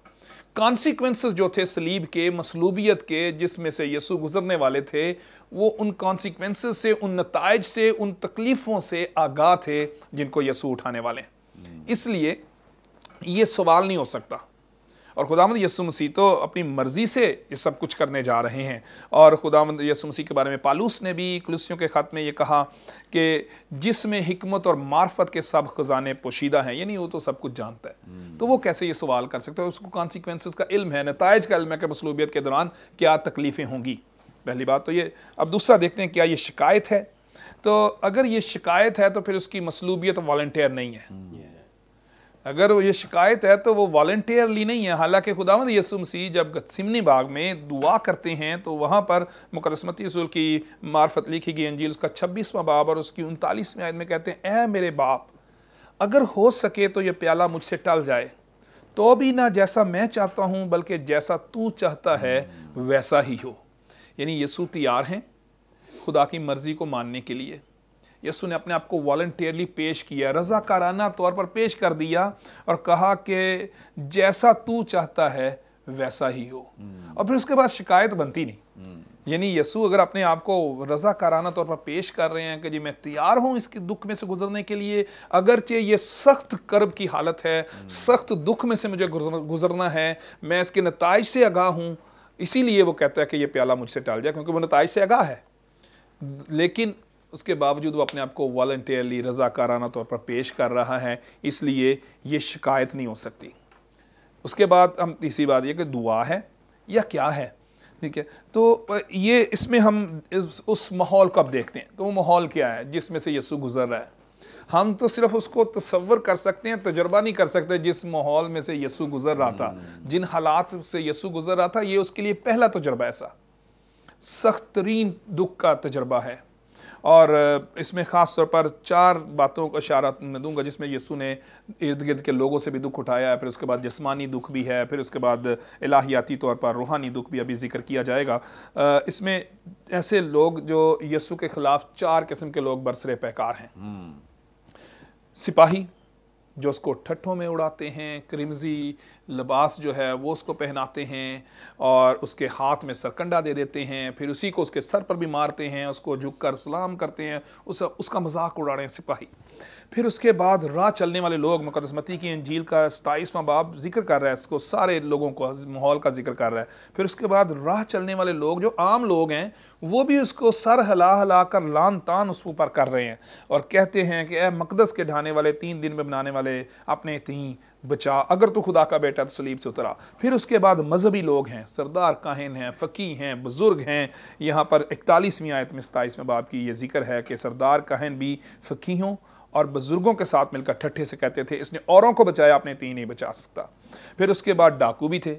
B: कॉन्सिक्वेंसेस जो थे सलीब के मसलूबियत के जिसमें से यसु गुजरने वाले थे वो उन कॉन्सिक्वेंसेस से उन नतज से उन तकलीफ़ों से आगाह थे जिनको यसु उठाने वाले हैं इसलिए ये सवाल नहीं हो सकता और खुदामद यसु मसीह तो अपनी मर्ज़ी से ये सब कुछ करने जा रहे हैं और खुदामद यसु मसीह के बारे में पालूस ने भी कुलसियों के ख़त में ये कहा कि जिसमें हमत और मार्फत के सब ख़जाने पोशीदा हैं यानी वो तो सब कुछ जानता है हम्म। तो वो कैसे ये सवाल कर सकता है उसको कॉन्सिक्वेंस का इल्म है नतज का इल्म है कि मसलूबियत के दौरान क्या तकलीफ़ें होंगी पहली बात तो ये अब दूसरा देखते हैं क्या ये शिकायत है तो अगर ये शिकायत है तो फिर उसकी मसलूबियत वॉल्टियर नहीं है हम्म। अगर ये शिकायत है तो वो वॉल्टियरली नहीं है हालांकि खुदावंद यसु मसीह जब सिमनी बाग में दुआ करते हैं तो वहाँ पर मुकदसमती रसूल की मार्फत लिखी गई अंजील उसका छब्बीसवा बाब और उसकी उनतालीसवें आयत में कहते हैं ए मेरे बाप अगर हो सके तो ये प्याला मुझसे टल जाए तो भी ना जैसा मैं चाहता हूँ बल्कि जैसा तू चाहता है वैसा ही हो यानी यसु तैयार हैं खुदा की मर्ज़ी को मानने के लिए यसु ने अपने आप को वॉल्टियरली पेश किया रजाकाराना तौर पर पेश कर दिया और कहा कि जैसा तू चाहता है वैसा ही हो हम्म। और फिर उसके बाद शिकायत बनती नहीं हम्म। यानी यसु अगर अपने आप को रजाकाराना तौर पर पेश कर रहे हैं कि जी मैं तैयार हूं इसके दुख में से गुजरने के लिए अगरचे ये सख्त कर्ब की हालत है हम्म। सख्त दुख में से मुझे गुजरना है मैं इसके नतज से आगाह हूं इसीलिए वो कहता है कि ये प्याला मुझसे टाल जाए क्योंकि वो नतज से आगाह है लेकिन उसके बावजूद वो अपने आप को वॉल्टियरली रज़ाकाराना तौर पर पेश कर रहा है इसलिए ये शिकायत नहीं हो सकती उसके बाद हम तीसरी बात यह कि दुआ है या क्या है ठीक है तो ये इसमें हम इस, उस माहौल कब देखते हैं तो वो माहौल क्या है जिसमें से यसु गुज़र रहा है हम तो सिर्फ उसको तस्वर कर सकते हैं तजर्बा नहीं कर सकते जिस माहौल में से यसु गुज़र रहा था हम्म। जिन हालात से यसु गुज़र रहा था ये उसके लिए पहला तजर्बा ऐसा सख्त तरीन दुख का तजर्बा है और इसमें ख़ास तौर पर चार बातों का इशारा मैं दूंगा जिसमें यसु ने इर्द गिर्द के लोगों से भी दुख उठाया है फिर उसके बाद जिसमानी दुख भी है फिर उसके बाद इलाहियाती तौर पर रूहानी दुख भी अभी जिक्र किया जाएगा इसमें ऐसे लोग जो यसु के ख़िलाफ़ चार किस्म के लोग बरसरे पैकार हैं हम्म। सिपाही जो उसको ठट्ठों में उड़ाते हैं क्रिमजी लिबास जो है वो उसको पहनाते हैं और उसके हाथ में सरकंडा दे देते हैं फिर उसी को उसके सर पर भी मारते हैं उसको झुक कर सलाम करते हैं उस उसका मजाक उड़ा रहे हैं सिपाही फिर उसके बाद राह चलने वाले लोग मुकदसमती की अंजील का सताईसवां बाब जिक्र कर रहा है इसको सारे लोगों को माहौल का जिक्र कर रहा है फिर उसके बाद राह चलने वाले लोग जो आम लोग हैं वो भी उसको सर हिला हिला कर लान तान उस पर कर रहे हैं और कहते हैं कि ए मकदस के ढाने वाले तीन दिन में बनाने वाले वाले अपने तीन बचा अगर तो खुदा का बेटा तो सलीब से उतरा फिर उसके बाद मजहबी लोग हैं सरदार काहिन हैं फ़की हैं बुज़ुर्ग हैं यहाँ पर इकतालीसवीं आयत में सताईसवें बाप की ये जिक्र है कि सरदार काहिन भी फ़कीहों और बुज़ुर्गों के साथ मिलकर ठट्ठे से कहते थे इसने औरों को बचाया अपने तीन नहीं बचा सकता फिर उसके बाद डाकू भी थे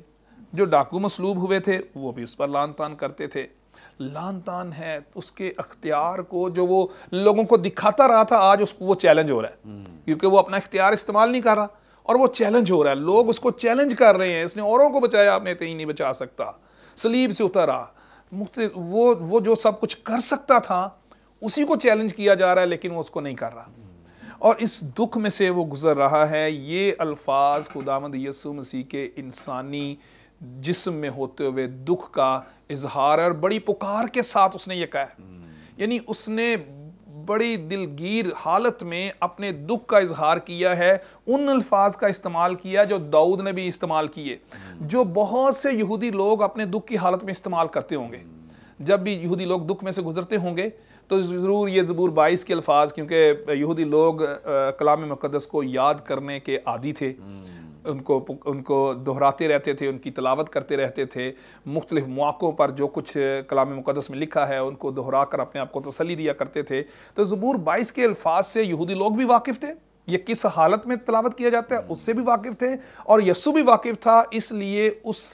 B: जो डाकू मसलूब हुए थे वो भी उस पर लान तान करते थे लान तान है उसके अख्तियार को जो वो लोगों को दिखाता रहा था आज उसको वो चैलेंज हो रहा है हम्म। क्योंकि वो अपना अख्तियार इस्तेमाल नहीं कर रहा और वो चैलेंज हो रहा है लोग उसको चैलेंज कर रहे हैं इसने औरों को बचाया आपने तो कहीं नहीं बचा सकता सलीब से उतरा मुख्त वो वो जो सब कुछ कर सकता था उसी को चैलेंज किया जा रहा है लेकिन वो उसको नहीं कर रहा और इस दुख में से वो गुजर रहा है ये अल्फाज खुदामद यसु मसीह के इंसानी जिस्म में होते हुए दुख का इजहार और बड़ी पुकार के साथ उसने ये कहा यानी उसने बड़ी दिलगीर हालत में अपने दुख का इजहार किया है उन अल्फाज का इस्तेमाल किया जो दाऊद ने भी इस्तेमाल किए जो बहुत से यहूदी लोग अपने दुख की हालत में इस्तेमाल करते होंगे जब भी यहूदी लोग दुख में से गुजरते होंगे तो ज़रूर ये ज़बूर बाईस के अल्फाज क्योंकि यहूदी लोग कलाम मुकदस को याद करने के आदि थे उनको उनको दोहराते रहते थे उनकी तलावत करते रहते थे मुख्तलिफ़ मौक़ों पर जो कुछ कलाम मुकदस में लिखा है उनको दोहरा कर अपने आप को तसली दिया करते थे तो ज़बूर बाईस के अल्फाज से यहूदी लोग भी वाकिफ़ थे ये किस हालत में तलावत किया जाता है उससे भी वाकिफ़ थे और यस्सु भी वाकिफ़ था इसलिए उस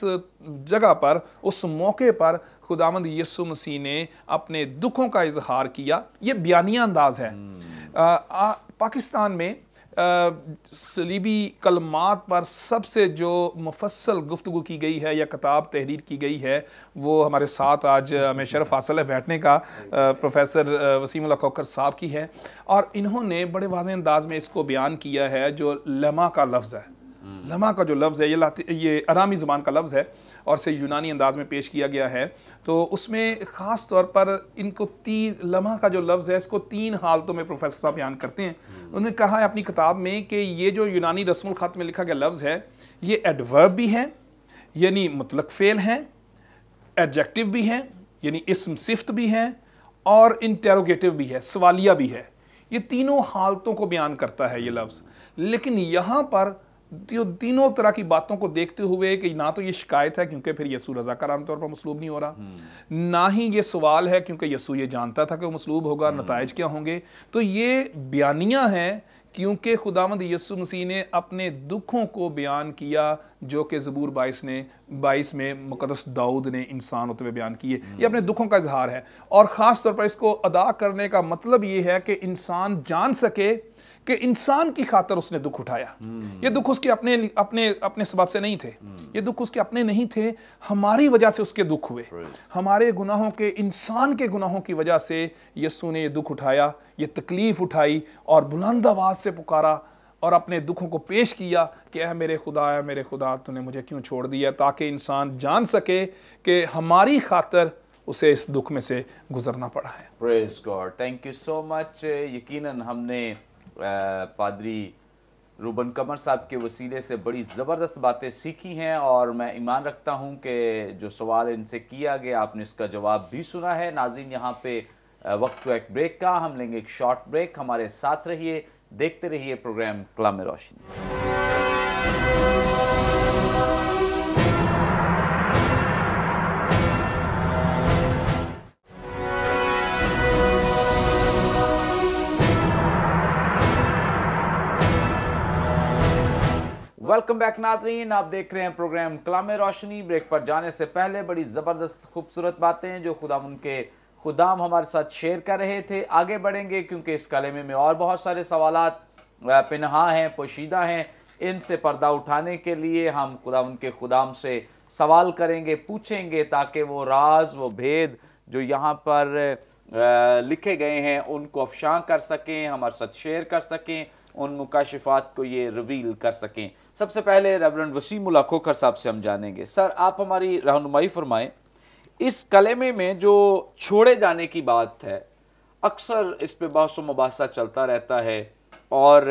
B: जगह पर उस मौके पर खुदामंद यस्सु मसीह ने अपने दुखों का इजहार किया ये बयानिया अंदाज है हम्म। आ, आ, पाकिस्तान में सलीबी कलमात पर सबसे जो मुफसल गुफ्तु की गई है या किताब तहरीर की गई है वो हमारे साथ आज हमें शरफ हासिल है बैठने का प्रोफेसर वसीम खोकर साहब की है और इन्होंने बड़े वाज अंदाज में इसको बयान किया है जो लमा का लफ्ज़ है लमा का जो लफ्ज़ है ये ये आरामी ज़बान का लफ्ज़ है और से यूनानी अंदाज में पेश किया गया है तो उसमें ख़ास तौर पर इनको तीन लम्हा का जो लफ्ज़ है इसको तीन हालतों में प्रोफेसर साहब बयान करते हैं उन्होंने कहा है अपनी किताब में कि ये जो यूनानी रस्म ख़त में लिखा गया लफ्ज़ है ये एडवर्ब भी है यानी मतलक फेल है एडजेक्टिव भी है यानी इसम सिफ्त भी है और इंटेरोगेटिव भी है सवालिया भी है ये तीनों हालतों को बयान करता है ये लफ्ज़ लेकिन यहाँ पर जो तीनों तरह की बातों को देखते हुए कि ना तो ये शिकायत है क्योंकि फिर यसू रजाकार आमतौर पर मसलूब नहीं हो रहा हम्म। ना ही ये सवाल है क्योंकि यसू ये जानता था कि वो मसलूब होगा हम्म। नतज क्या होंगे तो ये बयानियाँ हैं क्योंकि खुदामद यसु मसीह ने अपने दुखों को बयान किया जो कि ज़बूर बाईस ने बाईस में मुकदस दाऊद ने इंसान होते हुए बयान किए ये हम्म। अपने दुखों का इजहार है और ख़ास तौर पर इसको अदा करने का मतलब ये है कि इंसान जान सके कि इंसान की खातर उसने दुख उठाया हम्म। ये दुख उसके अपने अपने अपने सबाब से नहीं थे हम्म। ये दुख उसके अपने नहीं थे हमारी वजह से उसके दुख हुए हमारे गुनाहों के इंसान के गुनाहों की वजह से यस्सु ने ये दुख उठाया ये तकलीफ उठाई और बुलंद आवाज से पुकारा और अपने दुखों को पेश किया कि अः मेरे खुदा है मेरे खुदा तूने मुझे क्यों छोड़ दिया ताकि इंसान जान सके कि हमारी खातर उसे इस दुख में से गुजरना पड़ा
A: है God thank you so much यकीनन हमने पादरी रूबन कमर साहब के वसीले से बड़ी ज़बरदस्त बातें सीखी हैं और मैं ईमान रखता हूं कि जो सवाल इनसे किया गया आपने इसका जवाब भी सुना है नाजिन यहां पे वक्त को तो एक ब्रेक का हम लेंगे एक शॉर्ट ब्रेक हमारे साथ रहिए देखते रहिए programme Kalam Roshni welcome back नाजरीन आप देख रहे हैं प्रोग्राम कलाम रोशनी ब्रेक पर जाने से पहले बड़ी ज़बरदस्त खूबसूरत बातें जो खुदा उनके खुदाम हमारे साथ शेयर कर रहे थे आगे बढ़ेंगे क्योंकि इस कलेमे में और बहुत सारे सवाल पिनहा हैं पोशीदा हैं इनसे पर्दा उठाने के लिए हम खुदा उनके खुदाम से सवाल करेंगे पूछेंगे ताकि वो राज वो भेद जो यहाँ पर लिखे गए हैं उनको अफशां कर सकें हमारे साथ शेयर कर सकें उन मुकाशिफात को ये रिवील कर सकें सबसे पहले रेवरेंड वसीम खोखर साहब से हम जानेंगे सर आप हमारी रहनुमाई फरमाएं इस कलेमे में जो छोड़े जाने की बात है अक्सर इस पर बहस मुबासा चलता रहता है और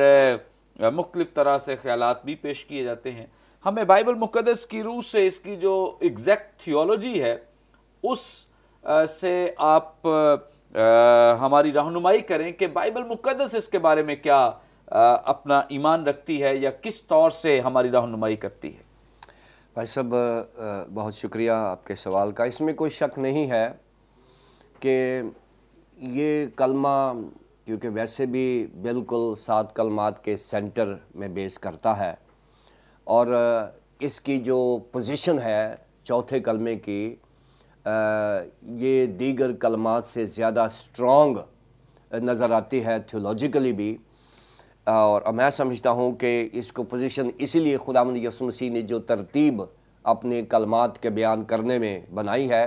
A: मुख्तफ तरह से ख्याल भी पेश किए जाते हैं हमें बाइबल मुकदस की रूह से इसकी जो एग्जैक्ट थियोलॉजी है उस से आप आ, हमारी रहनुमाई करें कि बाइबल मुकदस इसके बारे में क्या अपना ईमान रखती है या किस तौर से हमारी रहनुमाई करती है भाई साहब
C: बहुत शुक्रिया आपके सवाल का इसमें कोई शक नहीं है कि ये कलमा क्योंकि वैसे भी बिल्कुल सात कलमात के सेंटर में बेस करता है और इसकी जो पोजीशन है चौथे कलमे की ये दीगर कलमात से ज़्यादा स्ट्रॉन्ग नज़र आती है थियोलॉजिकली भी और मैं समझता हूँ कि इसको पोजीशन इसीलिए खुदा यसु मसीह ने जो तरतीब अपने कलमात के बयान करने में बनाई है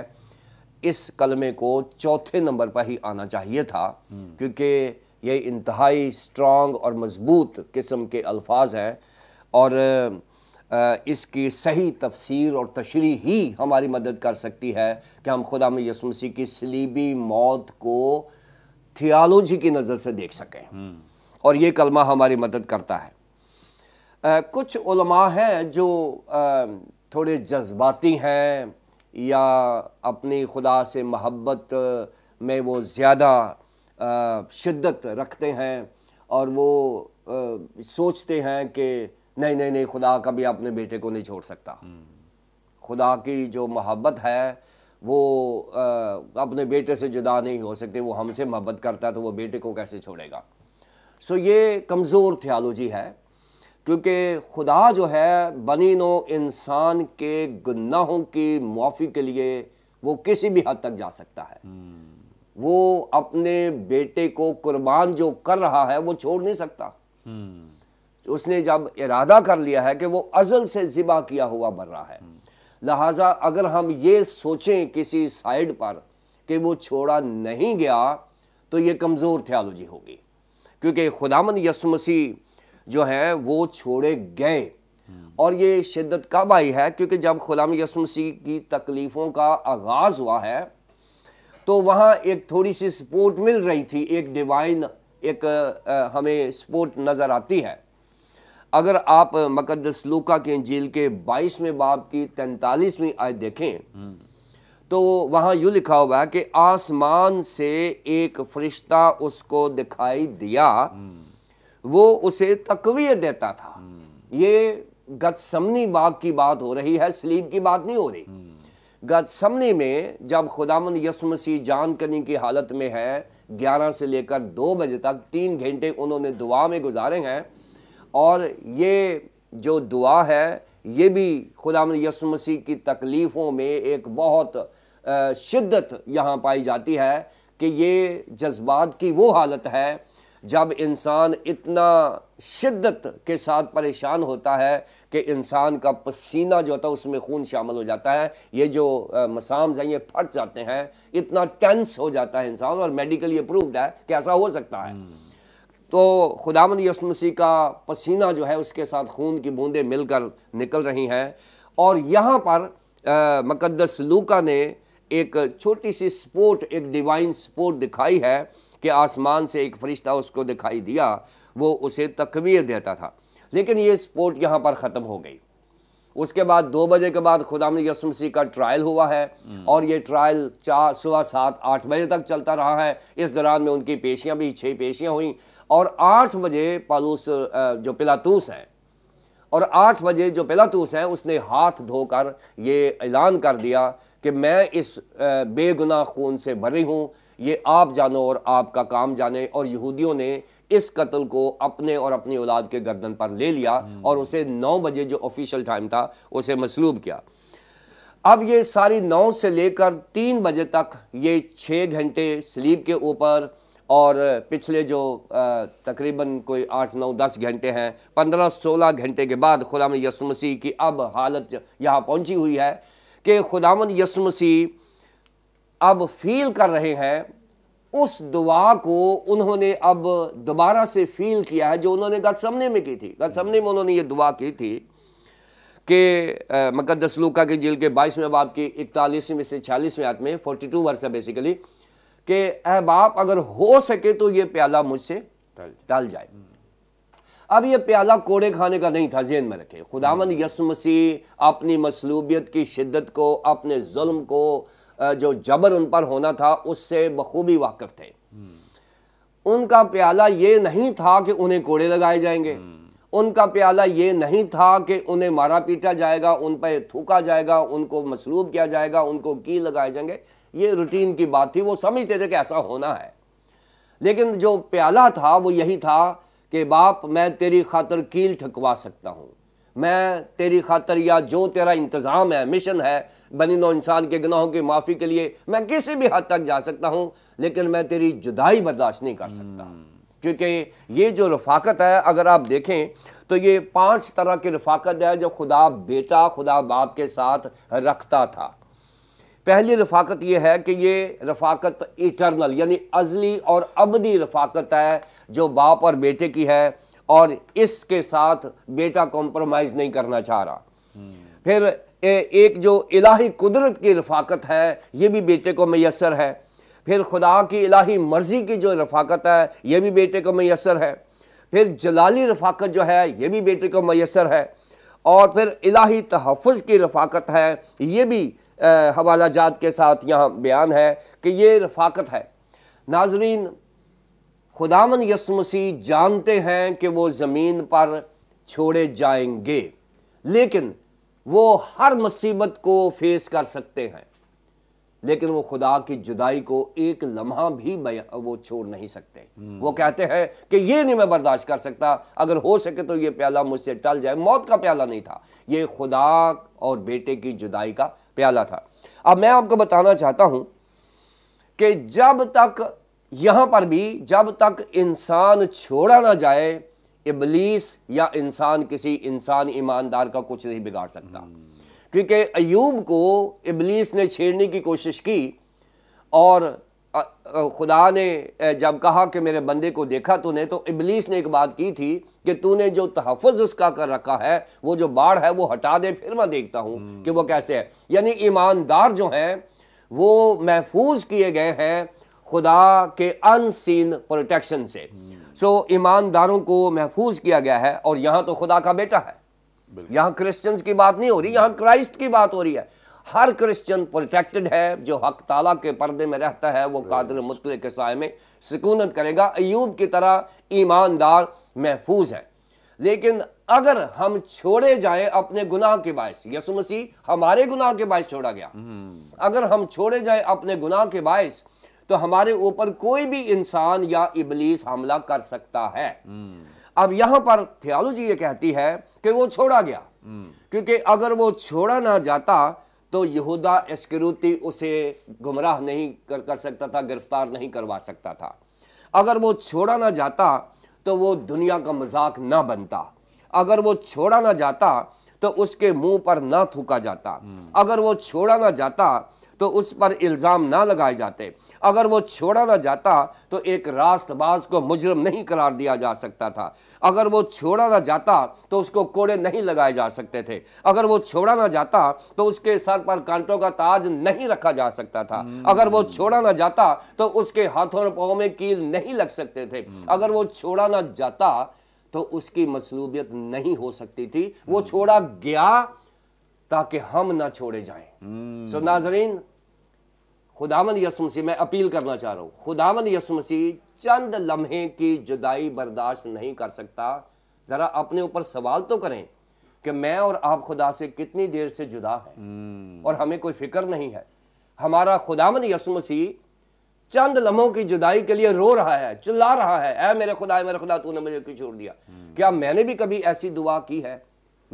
C: इस कलमे को चौथे नंबर पर ही आना चाहिए था क्योंकि ये इंतहाई स्ट्रॉन्ग और मजबूत किस्म के अल्फाज हैं और इसकी सही तफसीर और तशरी ही हमारी मदद कर सकती है कि हम खुदा में यसमसी की सलीबी मौत को थियालोजी की नज़र से देख सकें हम्म। और ये कलमा हमारी मदद करता है आ, कुछ उलमा हैं जो आ, थोड़े जज्बाती हैं या अपनी खुदा से महब्बत में वो ज़्यादा शिद्दत रखते हैं और वो आ, सोचते हैं कि नहीं नहीं नहीं खुदा कभी अपने बेटे को नहीं छोड़ सकता हम्म। खुदा की जो मोहब्बत है वो आ, अपने बेटे से जुदा नहीं हो सकते वो हमसे मोहब्बत करता है तो वो बेटे को कैसे छोड़ेगा सो ये कमज़ोर थियालोजी है क्योंकि खुदा जो है बनी नो इंसान के गुनाहों की मुआफ़ी के लिए वो किसी भी हद तक जा सकता है हम्म। वो अपने बेटे को कुर्बान जो कर रहा है वो छोड़ नहीं सकता हम्म। उसने जब इरादा कर लिया है कि वो अजल से ज़िबा किया हुआ बन रहा है हम्म। लिहाजा अगर हम ये सोचें किसी साइड पर कि वो छोड़ा नहीं गया तो ये कमज़ोर थियालोजी होगी क्योंकि खुदामंद यसमसी जो है वो छोड़े गए और ये शिद्दत कब आई है क्योंकि जब खुदाम मसीह की तकलीफ़ों का आगाज़ हुआ है तो वहाँ एक थोड़ी सी सपोर्ट मिल रही थी एक डिवाइन एक हमें सपोर्ट नज़र आती है अगर आप मकदस लूका के झील के बाईसवें बाब की तैंतालीसवीं आयत देखें हम्म। तो वहाँ यूँ लिखा हुआ है कि आसमान से एक फरिश्ता उसको दिखाई दिया वो उसे तकवीय देता था ये गतसमनी बाग की बात हो रही है स्लीब की बात नहीं हो रही गतसमनी में जब खुदामंद यसमसी जान कनी की हालत में है ग्यारह से लेकर दो बजे तक तीन घंटे उन्होंने दुआ में गुजारे हैं और ये जो दुआ है ये भी खुदाम मसीह की तकलीफ़ों में एक बहुत शिद्दत यहाँ पाई जाती है कि ये जज्बात की वो हालत है जब इंसान इतना शिद्दत के साथ परेशान होता है कि इंसान का पसीना जो होता है उसमें खून शामिल हो जाता है ये जो मसाम्स हैं ये फट जाते हैं इतना टेंस हो जाता है इंसान और मेडिकली अप्रूव्ड है कि ऐसा हो सकता है हम्म। तो खुदामद यसु मसीह का पसीना जो है उसके साथ खून की बूंदें मिलकर निकल रही हैं और यहाँ पर मक़दस लूका ने एक छोटी सी स्पोर्ट एक डिवाइन स्पोर्ट दिखाई है कि आसमान से एक फरिश्ता उसको दिखाई दिया वो उसे तकवीर देता था लेकिन ये स्पोर्ट यहाँ पर ख़त्म हो गई उसके बाद दो बजे के बाद खुदाम यसमसी का ट्रायल हुआ है और ये ट्रायल चार सुबह सात आठ बजे तक चलता रहा है इस दौरान में उनकी पेशियाँ भी छः पेशियाँ हुई और आठ बजे पालूस जो पिलातूस है और आठ बजे जो पिलातूस है उसने हाथ धोकर ये ऐलान कर दिया कि मैं इस बेगुनाह खून से भरी हूँ ये आप जानो और आपका काम जाने और यहूदियों ने इस कत्ल को अपने और अपनी औलाद के गर्दन पर ले लिया हम्म। और उसे नौ बजे जो ऑफिशियल टाइम था उसे मसलूब किया अब ये सारी नौ से लेकर तीन बजे तक ये छः घंटे स्लीप के ऊपर और पिछले जो तकरीबन कोई आठ नौ दस घंटे हैं पंद्रह सोलह घंटे के बाद खुदा मसीह की अब हालत यहाँ पहुँची हुई है कि खुदामद मसीह अब फील कर रहे हैं उस दुआ को उन्होंने अब दोबारा से फील किया है जो उन्होंने गत समने में की थी गत समने में उन्होंने ये दुआ की थी कि मकदस लूका के जेल के बाईसवें बाप की इकतालीसवें से छियालीसवें आत में फोर्टी टू वर्ष है बेसिकली कि अह बाप अगर हो सके तो ये प्याला मुझसे टल जाए अब यह प्याला कोड़े खाने का नहीं था जेन में रखे खुदावन हम्म। यसु मसीह अपनी मसलूबियत की शिद्दत को अपने जुल्म को जो जबर उन पर होना था उससे बखूबी वाकफ थे हम्म। उनका प्याला ये नहीं था कि उन्हें कोड़े लगाए जाएंगे हम्म। उनका प्याला ये नहीं था कि उन्हें मारा पीटा जाएगा उन पर थूका जाएगा उनको मसलूब किया जाएगा उनको की लगाए जाएंगे ये रूटीन की बात थी वो समझते थे कि ऐसा होना है लेकिन जो प्याला था वो यही था कि बाप मैं तेरी खातर कील ठकवा सकता हूँ मैं तेरी खातर या जो तेरा इंतज़ाम है मिशन है बनी नौ इंसान के गुनाहों की माफ़ी के लिए मैं किसी भी हद तक जा सकता हूँ लेकिन मैं तेरी जुदाई बर्दाश्त नहीं कर सकता हम्म। क्योंकि ये जो रफाकत है अगर आप देखें तो ये पांच तरह की रफाकत है जो खुदा बेटा खुदा बाप के साथ रखता था पहली रफाकत यह है कि ये रफाकत इटरनल यानी अजली और अबदी रफाकत है जो बाप और बेटे की है और इसके साथ बेटा कॉम्प्रोमाइज़ नहीं करना चाह रहा फिर ए, एक जो इलाही कुदरत की रफाकत है ये भी बेटे को मैसर है फिर खुदा की इलाही मर्ज़ी की जो रफाकत है ये भी बेटे को मैसर है फिर जलाली रफाकत जो है ये भी बेटे को मैसर है और फिर इलाही तहफ़ की रफाकत है ये भी हवाला जात के साथ यहाँ बयान है कि ये रफाकत है नाजरीन खुदामन यसमसी जानते हैं कि वो ज़मीन पर छोड़े जाएंगे लेकिन वो हर मुसीबत को फेस कर सकते हैं लेकिन वो खुदा की जुदाई को एक लम्हा भी वो छोड़ नहीं सकते वो हम्म। कहते हैं कि ये नहीं मैं बर्दाश्त कर सकता अगर हो सके तो ये प्याला मुझसे टल जाए मौत का प्याला नहीं था ये खुदा और बेटे की जुदाई का प्याला था अब मैं आपको बताना चाहता हूं कि जब तक यहां पर भी जब तक इंसान छोड़ा ना जाए इबलीस या इंसान किसी इंसान ईमानदार का कुछ नहीं बिगाड़ सकता क्योंकि अयूब को इबलीस ने छेड़ने की कोशिश की और खुदा ने जब कहा कि मेरे बंदे को देखा तूने तो इबलीस ने एक बात की थी कि तूने जो तहफ़ उसका कर रखा है वो जो बाढ़ है वो हटा दे फिर मैं देखता हूँ कि वो कैसे है यानी ईमानदार जो हैं वो महफूज किए गए हैं खुदा के अनसीन प्रोटेक्शन से सो so, ईमानदारों को महफूज किया गया है और यहाँ तो खुदा का बेटा है यहाँ क्रिश्चियंस की बात नहीं हो रही यहाँ क्राइस्ट की बात हो रही है हर क्रिश्चियन प्रोटेक्टेड है जो हक ताला के पर्दे में रहता है वो कादर मुतले के साय में सुकूनत करेगा अयूब की तरह ईमानदार महफूज है लेकिन अगर हम छोड़े जाएं अपने गुनाह के बायस यसु मसीह हमारे गुनाह के बायस छोड़ा गया हम्म। अगर हम छोड़े जाएं अपने गुनाह के बायस तो हमारे ऊपर कोई भी इंसान या इबलीस हमला कर सकता है हम्म। अब यहां पर थियोलॉजी ये कहती है कि वो छोड़ा गया हम्म। क्योंकि अगर वो छोड़ा ना जाता तो यहूदा एस्करूती उसे गुमराह नहीं कर कर सकता था गिरफ्तार नहीं करवा सकता था अगर वो छोड़ा ना जाता तो वो दुनिया का मजाक ना बनता अगर वो छोड़ा ना जाता तो उसके मुंह पर ना थूका जाता हम्म। अगर वो छोड़ा ना जाता तो उस पर इल्ज़ाम ना लगाए जाते अगर वो छोड़ा ना जाता तो एक रास्तबाज को मुजरम नहीं करार दिया जा सकता था अगर वो छोड़ा ना जाता तो उसको कोड़े नहीं लगाए जा सकते थे अगर वो छोड़ा ना जाता तो उसके सर पर कांटों का ताज नहीं रखा जा सकता था अगर वो छोड़ा ना जाता तो उसके हाथों और में कील नहीं लग सकते थे अगर वो छोड़ा ना जाता तो उसकी मसलूबियत नहीं हो सकती थी वो छोड़ा गया ताकि हम ना छोड़े जाएं हम्म। सो so, नाजरीन खुदामन यसु मसीह मैं अपील करना चाह रहा हूँ खुदामन यसु मसीह चंद लम्हे की जुदाई बर्दाश्त नहीं कर सकता ज़रा अपने ऊपर सवाल तो करें कि मैं और आप खुदा से कितनी देर से जुदा हैं हम्म। और हमें कोई फिक्र नहीं है हमारा खुदामद यसु मसीह चंद लम्हों की जुदाई के लिए रो रहा है चिल्ला रहा है ऐ मेरे खुदा ऐ मेरे खुदा तूने मुझे क्यों छोड़ दिया हम्म। क्या मैंने भी कभी ऐसी दुआ की है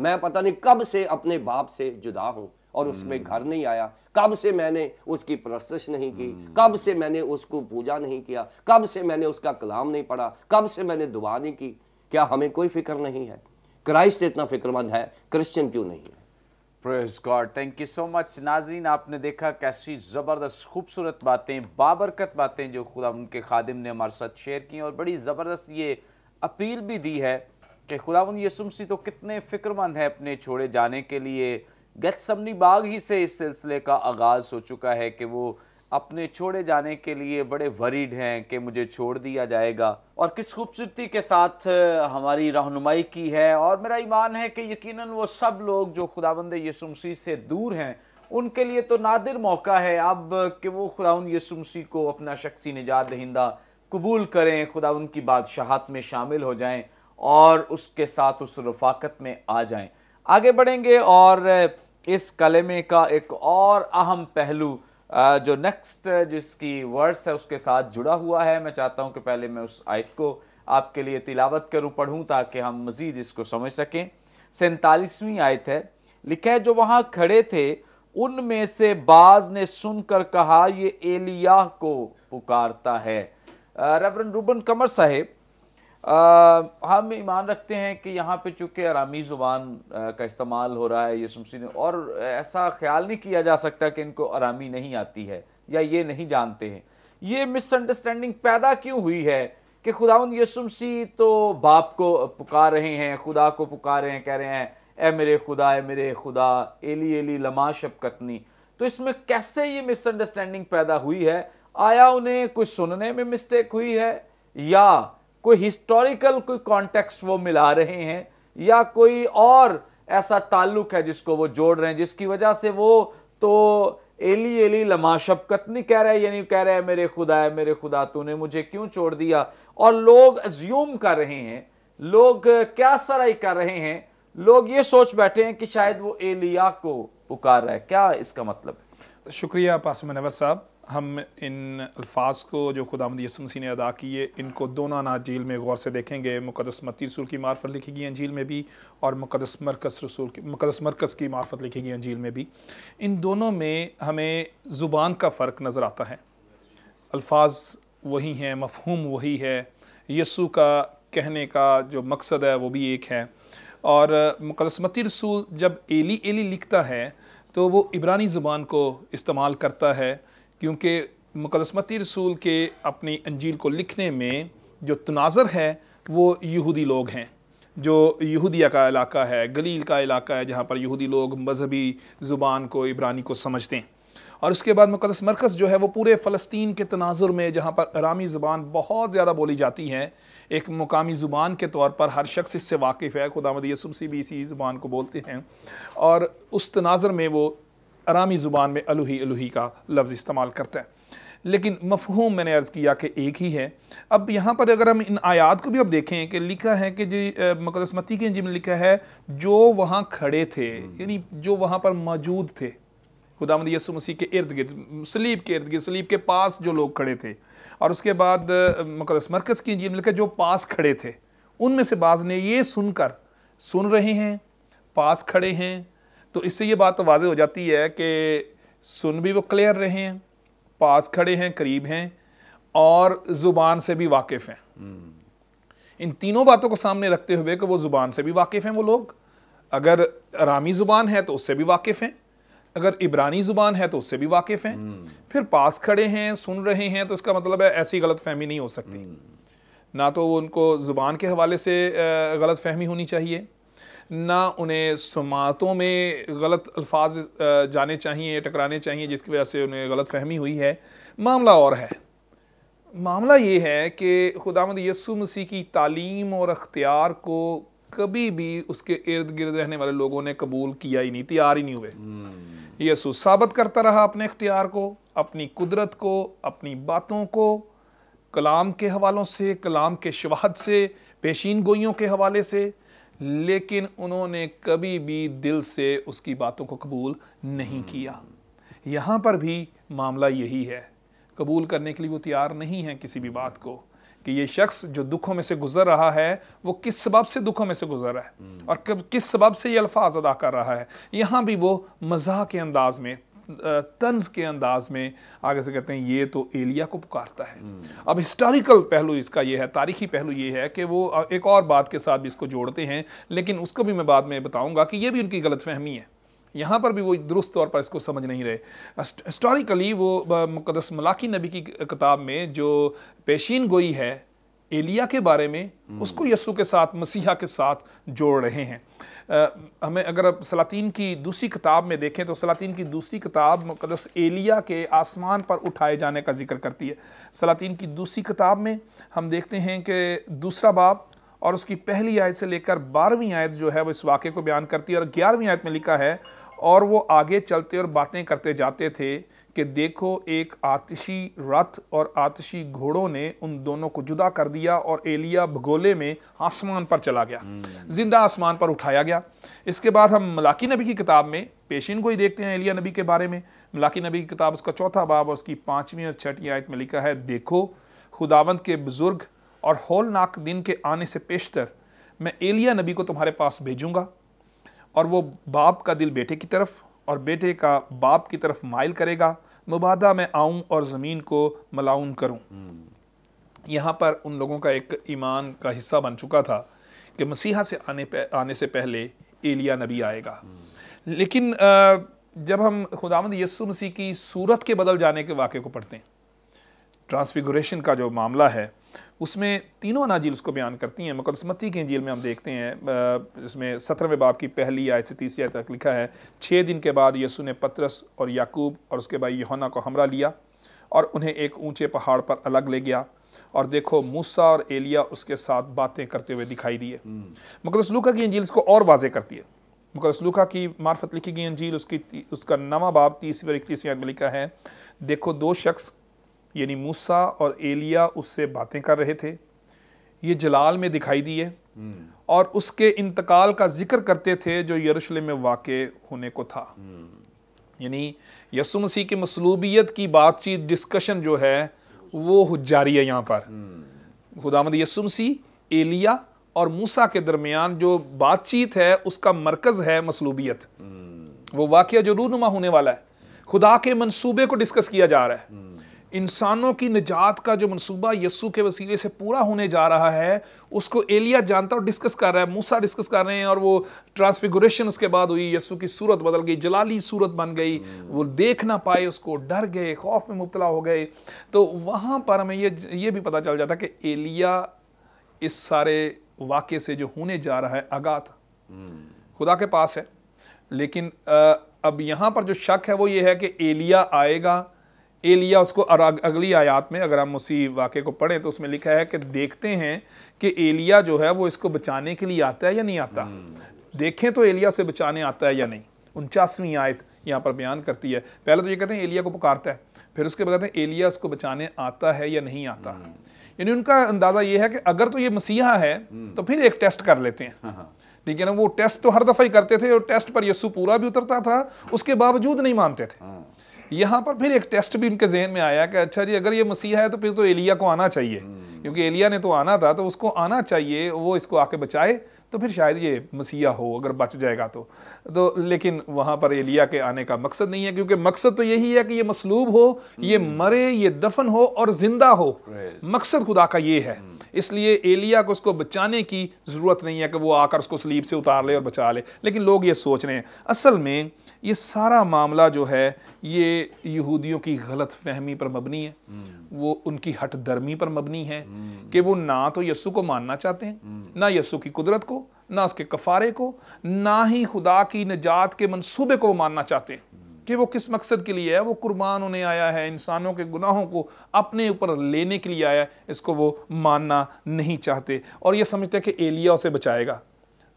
C: मैं पता नहीं कब से अपने बाप से जुदा हूँ और उसमें हम्म। घर नहीं आया कब से मैंने उसकी प्रस्तश नहीं की हम्म। कब से मैंने उसको पूजा नहीं किया कब से मैंने उसका कलाम नहीं पढ़ा कब से मैंने दुआ नहीं की क्या हमें कोई फिक्र नहीं है क्राइस्ट इतना फिक्रमंद है क्रिश्चियन क्यों नहीं है praise God thank you so much
A: नाजरीन आपने देखा कैसी ज़बरदस्त खूबसूरत बातें बाबरकत बातें जो खुदा उनके खादिम ने हमारे साथ शेयर की और बड़ी ज़बरदस्त ये अपील भी दी है कि खुदावन यसुमसी तो कितने फ़िक्रमंद है अपने छोड़े जाने के लिए गतसमनी बाग ही से इस सिलसिले का आगाज़ हो चुका है कि वो अपने छोड़े जाने के लिए बड़े वरीड हैं कि मुझे छोड़ दिया जाएगा और किस खूबसूरती के साथ हमारी रहनुमाई की है और मेरा ईमान है कि यकीनन वो सब लोग जो खुदाबंद यसुमसी से दूर हैं उनके लिए तो नादिर मौका है अब कि वो खुदा यसुमसी को अपना शख्सी निजात दहिंदा कबूल करें खुदा की बादशाहत में शामिल हो जाएँ और उसके साथ उस रफाकत में आ जाएँ आगे बढ़ेंगे और इस कलेमे का एक और अहम पहलू जो नेक्स्ट जिसकी वर्ड्स है उसके साथ जुड़ा हुआ है मैं चाहता हूं कि पहले मैं उस आयत को आपके लिए तिलावत करूं पढ़ूं ताकि हम मज़ीद इसको समझ सकें सैंतालीसवीं आयत है लिखा है जो वहाँ खड़े थे उनमें से बाज ने सुनकर कहा ये एलिया को पुकारता है रेवरन रूबन कमर साहेब आ, हम ईमान रखते हैं कि यहाँ पे चूँकि आरामी ज़ुबान का इस्तेमाल हो रहा है ये शमसी ने और ऐसा ख्याल नहीं किया जा सकता कि इनको आरामी नहीं आती है या ये नहीं जानते हैं ये मिसअंडरस्टैंडिंग पैदा क्यों हुई है कि खुदाउन यसुमसी तो बाप को पुकार रहे हैं खुदा को पुकार रहे हैं कह रहे हैं ए मेरे खुदा ए मेरे खुदा एली एली लमा शबकतनी तो इसमें कैसे ये मिसअंडरस्टैंडिंग पैदा हुई है आया उन्हें कुछ सुनने में मिस्टेक हुई है या कोई हिस्टोरिकल कोई कॉन्टेक्स्ट वो मिला रहे हैं या कोई और ऐसा ताल्लुक है जिसको वो जोड़ रहे हैं जिसकी वजह से वो तो एली एली लमा शबकत नहीं कह रहा है यानी कह रहा है मेरे खुदा है मेरे खुदा तूने मुझे क्यों छोड़ दिया और लोग ज्यूम कर रहे हैं लोग क्या सराई कर रहे हैं लोग ये सोच बैठे हैं कि शायद वो एलिया को पुकार रहा है क्या
B: इसका मतलब है शुक्रिया पासम साहब हम इन अल्फाज को जो खुदामद यसमसी ने अदा किए इनको दोनों ना झील में गौर से देखेंगे मुकदस मती रसूल की मार्फत लिखी गई अंजील में भी और मुकदस मरकस रसूल की मुकदस मरकस की मार्फत लिखी गई अंजील में भी इन दोनों में हमें ज़ुबान का फ़र्क नज़र आता है अल्फाज वही हैं मफहूम वही है यसु का कहने का जो मकसद है वो भी एक है और मुकदसमती रसूल जब एली एली लिखता है तो वो इबरानी ज़ुबान को इस्तेमाल करता है क्योंकि मुकदसमती रसूल के अपनी अंजील को लिखने में जो तनाज़र है वो यहूदी लोग हैं जो यहूदिया का इलाका है गलील का इलाका है जहाँ पर यहूदी लोग मजहबी ज़ुबान को इब्रानी को समझते हैं और उसके बाद मुकदस मरकज़ जो है वो पूरे फ़लस्तीन के तनाजुर में जहाँ पर अरामी ज़ुबान बहुत ज़्यादा बोली जाती है एक मुकामी ज़ुबान के तौर पर हर शख्स इससे वाकिफ़ है खुदा मद यसुमसी भी इसी ज़ुबान को बोलते हैं और उस तनाजर में वो आरामी ज़ुबान में अलूही अलूही का लफ्ज़ इस्तेमाल करते हैं लेकिन मफहूम मैंने अर्ज़ किया कि एक ही है अब यहाँ पर अगर हम इन आयात को भी अब देखें कि लिखा है कि जी मकदसमती के जिम लिखा है जो वहाँ खड़े थे यानी जो वहाँ पर मौजूद थे मद यसु मसीह के इर्द गिर्द सलीब के इर्द गिर्द सलीब के पास जो लोग खड़े थे और उसके बाद मकदस मरकज़ की इंजील लिखा जो पास खड़े थे उनमें से बाज़ ने ये सुनकर सुन रहे हैं पास खड़े हैं तो इससे ये बात तो वाज हो जाती है कि सुन भी वो क्लियर रहे हैं पास खड़े हैं करीब हैं और ज़ुबान से भी वाकिफ़ हैं हम्म। इन तीनों बातों को सामने रखते हुए कि वो ज़ुबान से भी वाकिफ़ हैं वो लोग अगर आरामी ज़ुबान है तो उससे भी वाकिफ़ हैं अगर इब्रानी ज़ुबान है तो उससे भी वाकिफ़ हैं हम्म। फिर पास खड़े हैं सुन रहे हैं तो इसका मतलब है ऐसी गलत फहमी नहीं हो सकती हम्म। ना तो उनको ज़ुबान के हवाले से गलत फहमी होनी चाहिए ना उन्हें समातों में गलत अल्फाज जाने चाहिए टकराने चाहिए जिसकी वजह से उन्हें गलत फहमी हुई है मामला और है मामला ये है कि खुदा यसु मसीह की तालीम और अख्तियार को कभी भी उसके इर्द गिर्द रहने वाले लोगों ने कबूल किया ही नहीं तैयार ही नहीं हुए hmm. हम्म। यसु साबित करता रहा अपने अख्तियार को अपनी कुदरत को अपनी बातों को कलाम के हवालों से कलाम के शवाहत से पेशीन गोइयों के हवाले से लेकिन उन्होंने कभी भी दिल से उसकी बातों को कबूल नहीं हम्म। किया यहाँ पर भी मामला यही है कबूल करने के लिए वो तैयार नहीं है किसी भी बात को कि ये शख्स जो दुखों में से गुजर रहा है वो किस सबब से दुखों में से गुजर रहा है हम्म। और किस सबब से ये अल्फाज अदा कर रहा है यहाँ भी वो मजाक के अंदाज में तंज के अंदाज में आगे से कहते हैं ये तो एलिया को पुकारता है अब हिस्टोरिकल पहलू इसका ये है तारीखी पहलू ये है कि वो एक और बात के साथ भी इसको जोड़ते हैं लेकिन उसको भी मैं बाद में बताऊंगा कि ये भी उनकी गलतफहमी है यहाँ पर भी वो दुरुस्त तौर पर इसको समझ नहीं रहे हिस्टोरिकली वो मुकदस मलाखी नबी की किताब में जो पेशीन गोई है एलिया के बारे में उसको यस्सु के साथ मसीहा के साथ जोड़ रहे हैं हमें अगर सलातीन की दूसरी किताब में देखें तो सलातीन की दूसरी किताब मुकदस एलिया के आसमान पर उठाए जाने का जिक्र करती है सलातीन की दूसरी किताब में हम देखते हैं कि दूसरा बाब और उसकी पहली आयत से लेकर बारहवीं आयत जो है वो इस वाक़े को बयान करती है और ग्यारहवीं आयत में लिखा है और वो आगे चलते और बातें करते जाते थे कि देखो एक आतिशी रथ और आतिशी घोड़ों ने उन दोनों को जुदा कर दिया और एलिया भगोले में आसमान पर चला गया हम्म। जिंदा आसमान पर उठाया गया इसके बाद हम मलाकी नबी की किताब में पेशिन को ही देखते हैं एलिया नबी के बारे में मलाकी नबी की किताब उसका चौथा बाब और उसकी पाँचवीं और छठी आयत में लिखा है देखो खुदावंत के बुजुर्ग और होलनाक दिन के आने से पेशतर मैं एलिया नबी को तुम्हारे पास भेजूंगा और वो बाप का दिल बेटे की तरफ और बेटे का बाप की तरफ माइल करेगा मुबादा मैं आऊँ और ज़मीन को मलाउन करूँ हम्म। यहाँ पर उन लोगों का एक ईमान का हिस्सा बन चुका था कि मसीहा से आने आने से पहले एलिया नबी आएगा हम्म। लेकिन जब हम खुदावंद यसु मसीह की सूरत के बदल जाने के वाक़े को पढ़ते हैं ट्रांसफिगुरेशन का जो मामला है उसमें तीनों अनाजील उसको बयान करती हैं मुकदसमती की अंजील में हम देखते हैं इसमें सत्रहवें बाप की पहली आय से तीसरी आय तक लिखा है छः दिन के बाद यसु ने पतरस और याकूब और उसके भाई योना को हमरा लिया और उन्हें एक ऊंचे पहाड़ पर अलग ले गया और देखो मूसा और एलिया उसके साथ बातें करते हुए दिखाई दिए हम्म। मुकदसलूका की अंजील इसको और वाजे करती है मुकदसलूका की मार्फत लिखी गई अंजील उसकी उसका नवा बाब तीसवीं और इकतीसवीं में लिखा है देखो दो शख्स यानी मूसा और एलिया उससे बातें कर रहे थे ये जलाल में दिखाई दिए हम्म। और उसके इंतकाल का जिक्र करते थे जो यरूशलेम में वाक़ होने को था हम्म। यानी यसु मसीह की मसलूबियत की बातचीत डिस्कशन जो है वो जारी है यहाँ पर हम्म। खुदामद यसु मसीह एलिया और मूसा के दरमियान जो बातचीत है उसका मरकज़ है मसलूबियत वो वाक़ जो रूनुमा होने वाला है खुदा के मंसूबे को डिस्कस किया जा रहा है इंसानों की निजात का जो मनसूबा यस्सु के वसीले से पूरा होने जा रहा है उसको एलिया जानता और डिस्कस कर रहा है मूसा डिस्कस कर रहे हैं और वो ट्रांसफिगुरेशन उसके बाद हुई यस्सु की सूरत बदल गई जलाली सूरत बन गई वो देख ना पाए उसको डर गए खौफ में मुबतला हो गए तो वहाँ पर हमें ये ये भी पता चल जाता कि एलिया इस सारे वाक़े से जो होने जा रहा है आगा था खुदा के पास है लेकिन अब यहाँ पर जो शक है वो ये है कि एलिया आएगा एलिया उसको अगली आयात में अगर हम उसी वाक्य को पढ़ें तो उसमें लिखा है कि देखते हैं कि एलिया जो है वो इसको बचाने के लिए आता है या नहीं आता हम्म। देखें तो एलिया से बचाने आता है या नहीं उनचासवीं आयत यहाँ पर बयान करती है पहले तो ये कहते हैं एलिया को पुकारता है फिर उसके बाद कहते हैं एलिया उसको बचाने आता है या नहीं आता हम्म। यानी उनका अंदाज़ा ये है कि अगर तो ये मसीहा है हम्म। तो फिर एक टेस्ट कर लेते हैं हाँ, हाँ। ठीक है ना वो टेस्ट तो हर दफ़ा ही करते थे और टेस्ट पर यस्सु पूरा भी उतरता था उसके बावजूद नहीं मानते थे हाँ। यहाँ पर फिर एक टेस्ट भी इनके जहन में आया कि अच्छा जी अगर ये मसीहा है तो फिर तो एलिया को आना चाहिए हम्म। क्योंकि एलिया ने तो आना था तो उसको आना चाहिए वो इसको आके बचाए तो फिर शायद ये मसीहा हो अगर बच जाएगा तो तो लेकिन वहाँ पर एलिया के आने का मकसद नहीं है क्योंकि मकसद तो यही है कि ये मसलूब हो ये हम्म। मरे ये दफन हो और ज़िंदा हो मकसद खुदा का ये है हम्म। इसलिए एलिया को उसको बचाने की ज़रूरत नहीं है कि वो आकर उसको स्लीप से उतार ले और बचा ले लेकिन लोग ये सोच रहे हैं असल में ये सारा मामला जो है ये यहूदियों की गलत फहमी पर मबनी है हम्म। वो उनकी हट दर्मी पर मबनी है हम्म। कि वो ना तो यस्सु को मानना चाहते हैं हम्म। ना यस्सु की कुदरत को ना उसके कफारे को ना ही खुदा की निजात के मंसूबे को मानना चाहते हैं कि वो किस मकसद के लिए है वो कुर्बान होने आया है इंसानों के गुनाहों को अपने ऊपर लेने के लिए आया है इसको वो मानना नहीं चाहते और ये समझते हैं कि एलिया उसे बचाएगा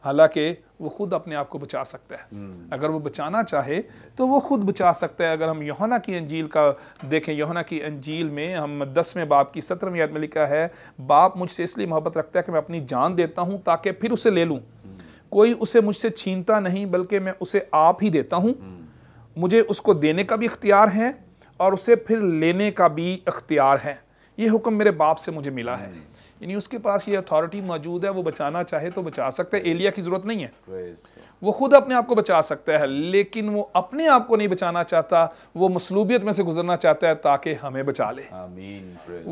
B: हालांकि वो खुद अपने आप को बचा सकता है हम्म। अगर वो बचाना चाहे तो वो खुद बचा सकता है अगर हम योना की अंजील का देखें योना की अंजील में हम दसवें बाप की सत्रहवीं याद में लिखा है बाप मुझसे इसलिए मोहब्बत रखता है कि मैं अपनी जान देता हूँ ताकि फिर उसे ले लूँ हम्म। कोई उसे मुझसे छीनता नहीं बल्कि मैं उसे आप ही देता हूँ हम्म। मुझे उसको देने का भी इख्तियार है और उसे फिर लेने का भी इख्तियार है ये हुक्म मेरे बाप से मुझे मिला है यानी उसके पास ये अथॉरिटी मौजूद है वो बचाना चाहे तो बचा सकता है एलिया की ज़रूरत नहीं है वो खुद अपने आप को बचा सकता है लेकिन वो अपने आप को नहीं बचाना चाहता वो मसलूबियत में से गुजरना चाहता है ताकि हमें बचा ले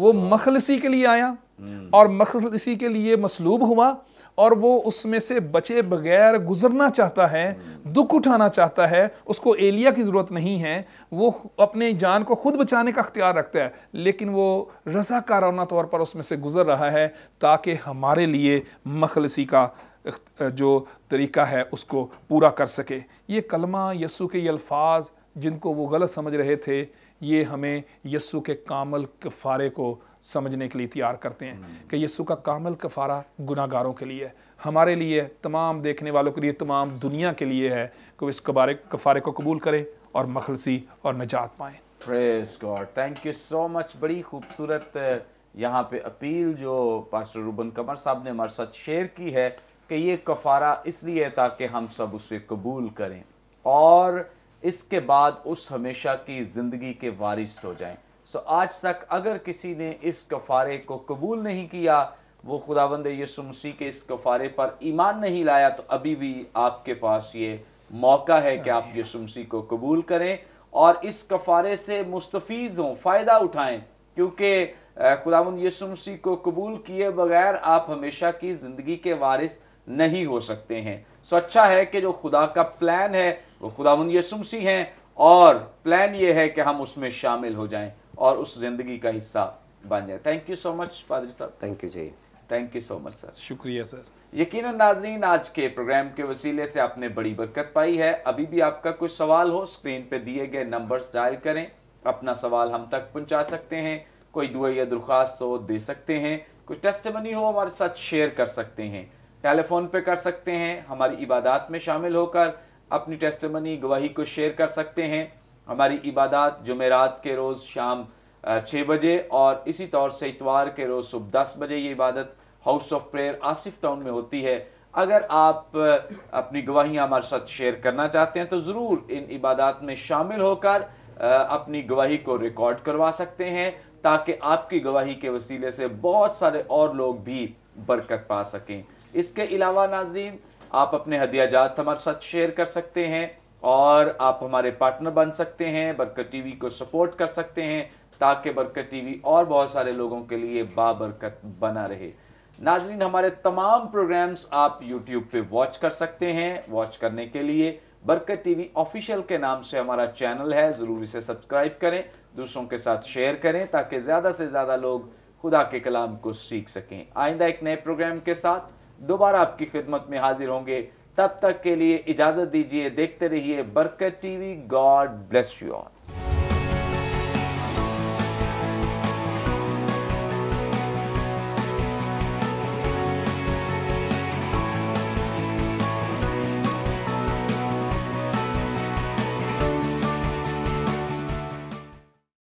B: वो मखलसी के लिए आया hmm. और मखलसी के लिए मसलूब हुआ और वो उसमें से बचे बगैर गुजरना चाहता है दुख उठाना चाहता है उसको एलिया की ज़रूरत नहीं है वो अपने जान को खुद बचाने का अख्तियार रखता है लेकिन वो रजाकाराना तौर पर उसमें से गुजर रहा है ताकि हमारे लिए मखलसी का जो तरीका है उसको पूरा कर सके ये कलमा यसु के ये अल्फाज जिनको वो गलत समझ रहे थे ये हमें यस्सु के कामल कफ़ारे को समझने के लिए तैयार करते हैं हम्म। कि यस्सु का कामल कफारा गुनागारों के लिए है हमारे लिए तमाम देखने वालों के लिए तमाम दुनिया के लिए है कि वो इस कबारे कफारे को कबूल करें और मखलसी और नजात पाएँ
A: praise God thank you so much बड़ी खूबसूरत यहाँ पे अपील जो पास्टर रूबन कमर साहब ने हमारे साथ शेयर की है कि ये कफारा इसलिए है ताकि हम सब उसे कबूल करें और इसके बाद उस हमेशा की ज़िंदगी के वारिस हो जाएं सो आज तक अगर किसी ने इस कफ़ारे को कबूल नहीं किया वो खुदाबंद यसु मसीह के इस कफ़ारे पर ईमान नहीं लाया तो अभी भी आपके पास ये मौका है कि आप यसु मसीह को कबूल करें और इस कफ़ारे से मुस्तफ़ हों फ़ायदा उठाएं क्योंकि खुदाबंद यसु मसीह को कबूल किए बगैर आप हमेशा की ज़िंदगी के वारिस नहीं हो सकते हैं सो अच्छा है कि जो खुदा का प्लान है वो खुदाबंद यसु मसीह हैं और प्लान ये है कि हम उसमें शामिल हो जाएं और उस ज़िंदगी का हिस्सा बन जाए थैंक यू सो मच पादरी साहब थैंक यू जी thank you so much sir शुक्रिया सर यकीन नाजरीन आज के प्रोग्राम के वसीले से आपने बड़ी बरकत पाई है अभी भी आपका कोई सवाल हो स्क्रीन पे दिए गए नंबर्स डायल करें अपना सवाल हम तक पहुंचा सकते हैं कोई दुआ या दरख्वास्त हो दे सकते हैं कोई टेस्टमनी हो हमारे साथ शेयर कर सकते हैं टेलीफोन पे कर सकते हैं हमारी इबादत में शामिल होकर अपनी टेस्टमनी गवाही को शेयर कर सकते हैं हमारी इबादत जुमेरात के रोज़ शाम छः बजे और इसी तौर से इतवार के रोज़ सुबह दस बजे ये इबादत house of prayer Asif town में होती है अगर आप अपनी गवाहियाँ हमारे साथ शेयर करना चाहते हैं तो ज़रूर इन इबादत में शामिल होकर अपनी गवाही को रिकॉर्ड करवा सकते हैं ताकि आपकी गवाही के वसीले से बहुत सारे और लोग भी बरकत पा सकें इसके अलावा नाजरीन आप अपने हदिया जात हमारे साथ शेयर कर सकते हैं और आप हमारे पार्टनर बन सकते हैं बरकत टीवी को सपोर्ट कर सकते हैं ताकि बरकत टीवी और बहुत सारे लोगों के लिए बाबरकत बना रहे नाजरीन हमारे तमाम प्रोग्राम्स आप यूट्यूब पे वॉच कर सकते हैं वॉच करने के लिए बरकत टीवी ऑफिशियल के नाम से हमारा चैनल है ज़रूर इसे सब्सक्राइब करें दूसरों के साथ शेयर करें ताकि ज़्यादा से ज़्यादा लोग खुदा के कलाम को सीख सकें आइंदा एक नए प्रोग्राम के साथ दोबारा आपकी खिदमत में हाजिर होंगे तब तक के लिए इजाजत दीजिए देखते रहिए Barkat TV God bless you all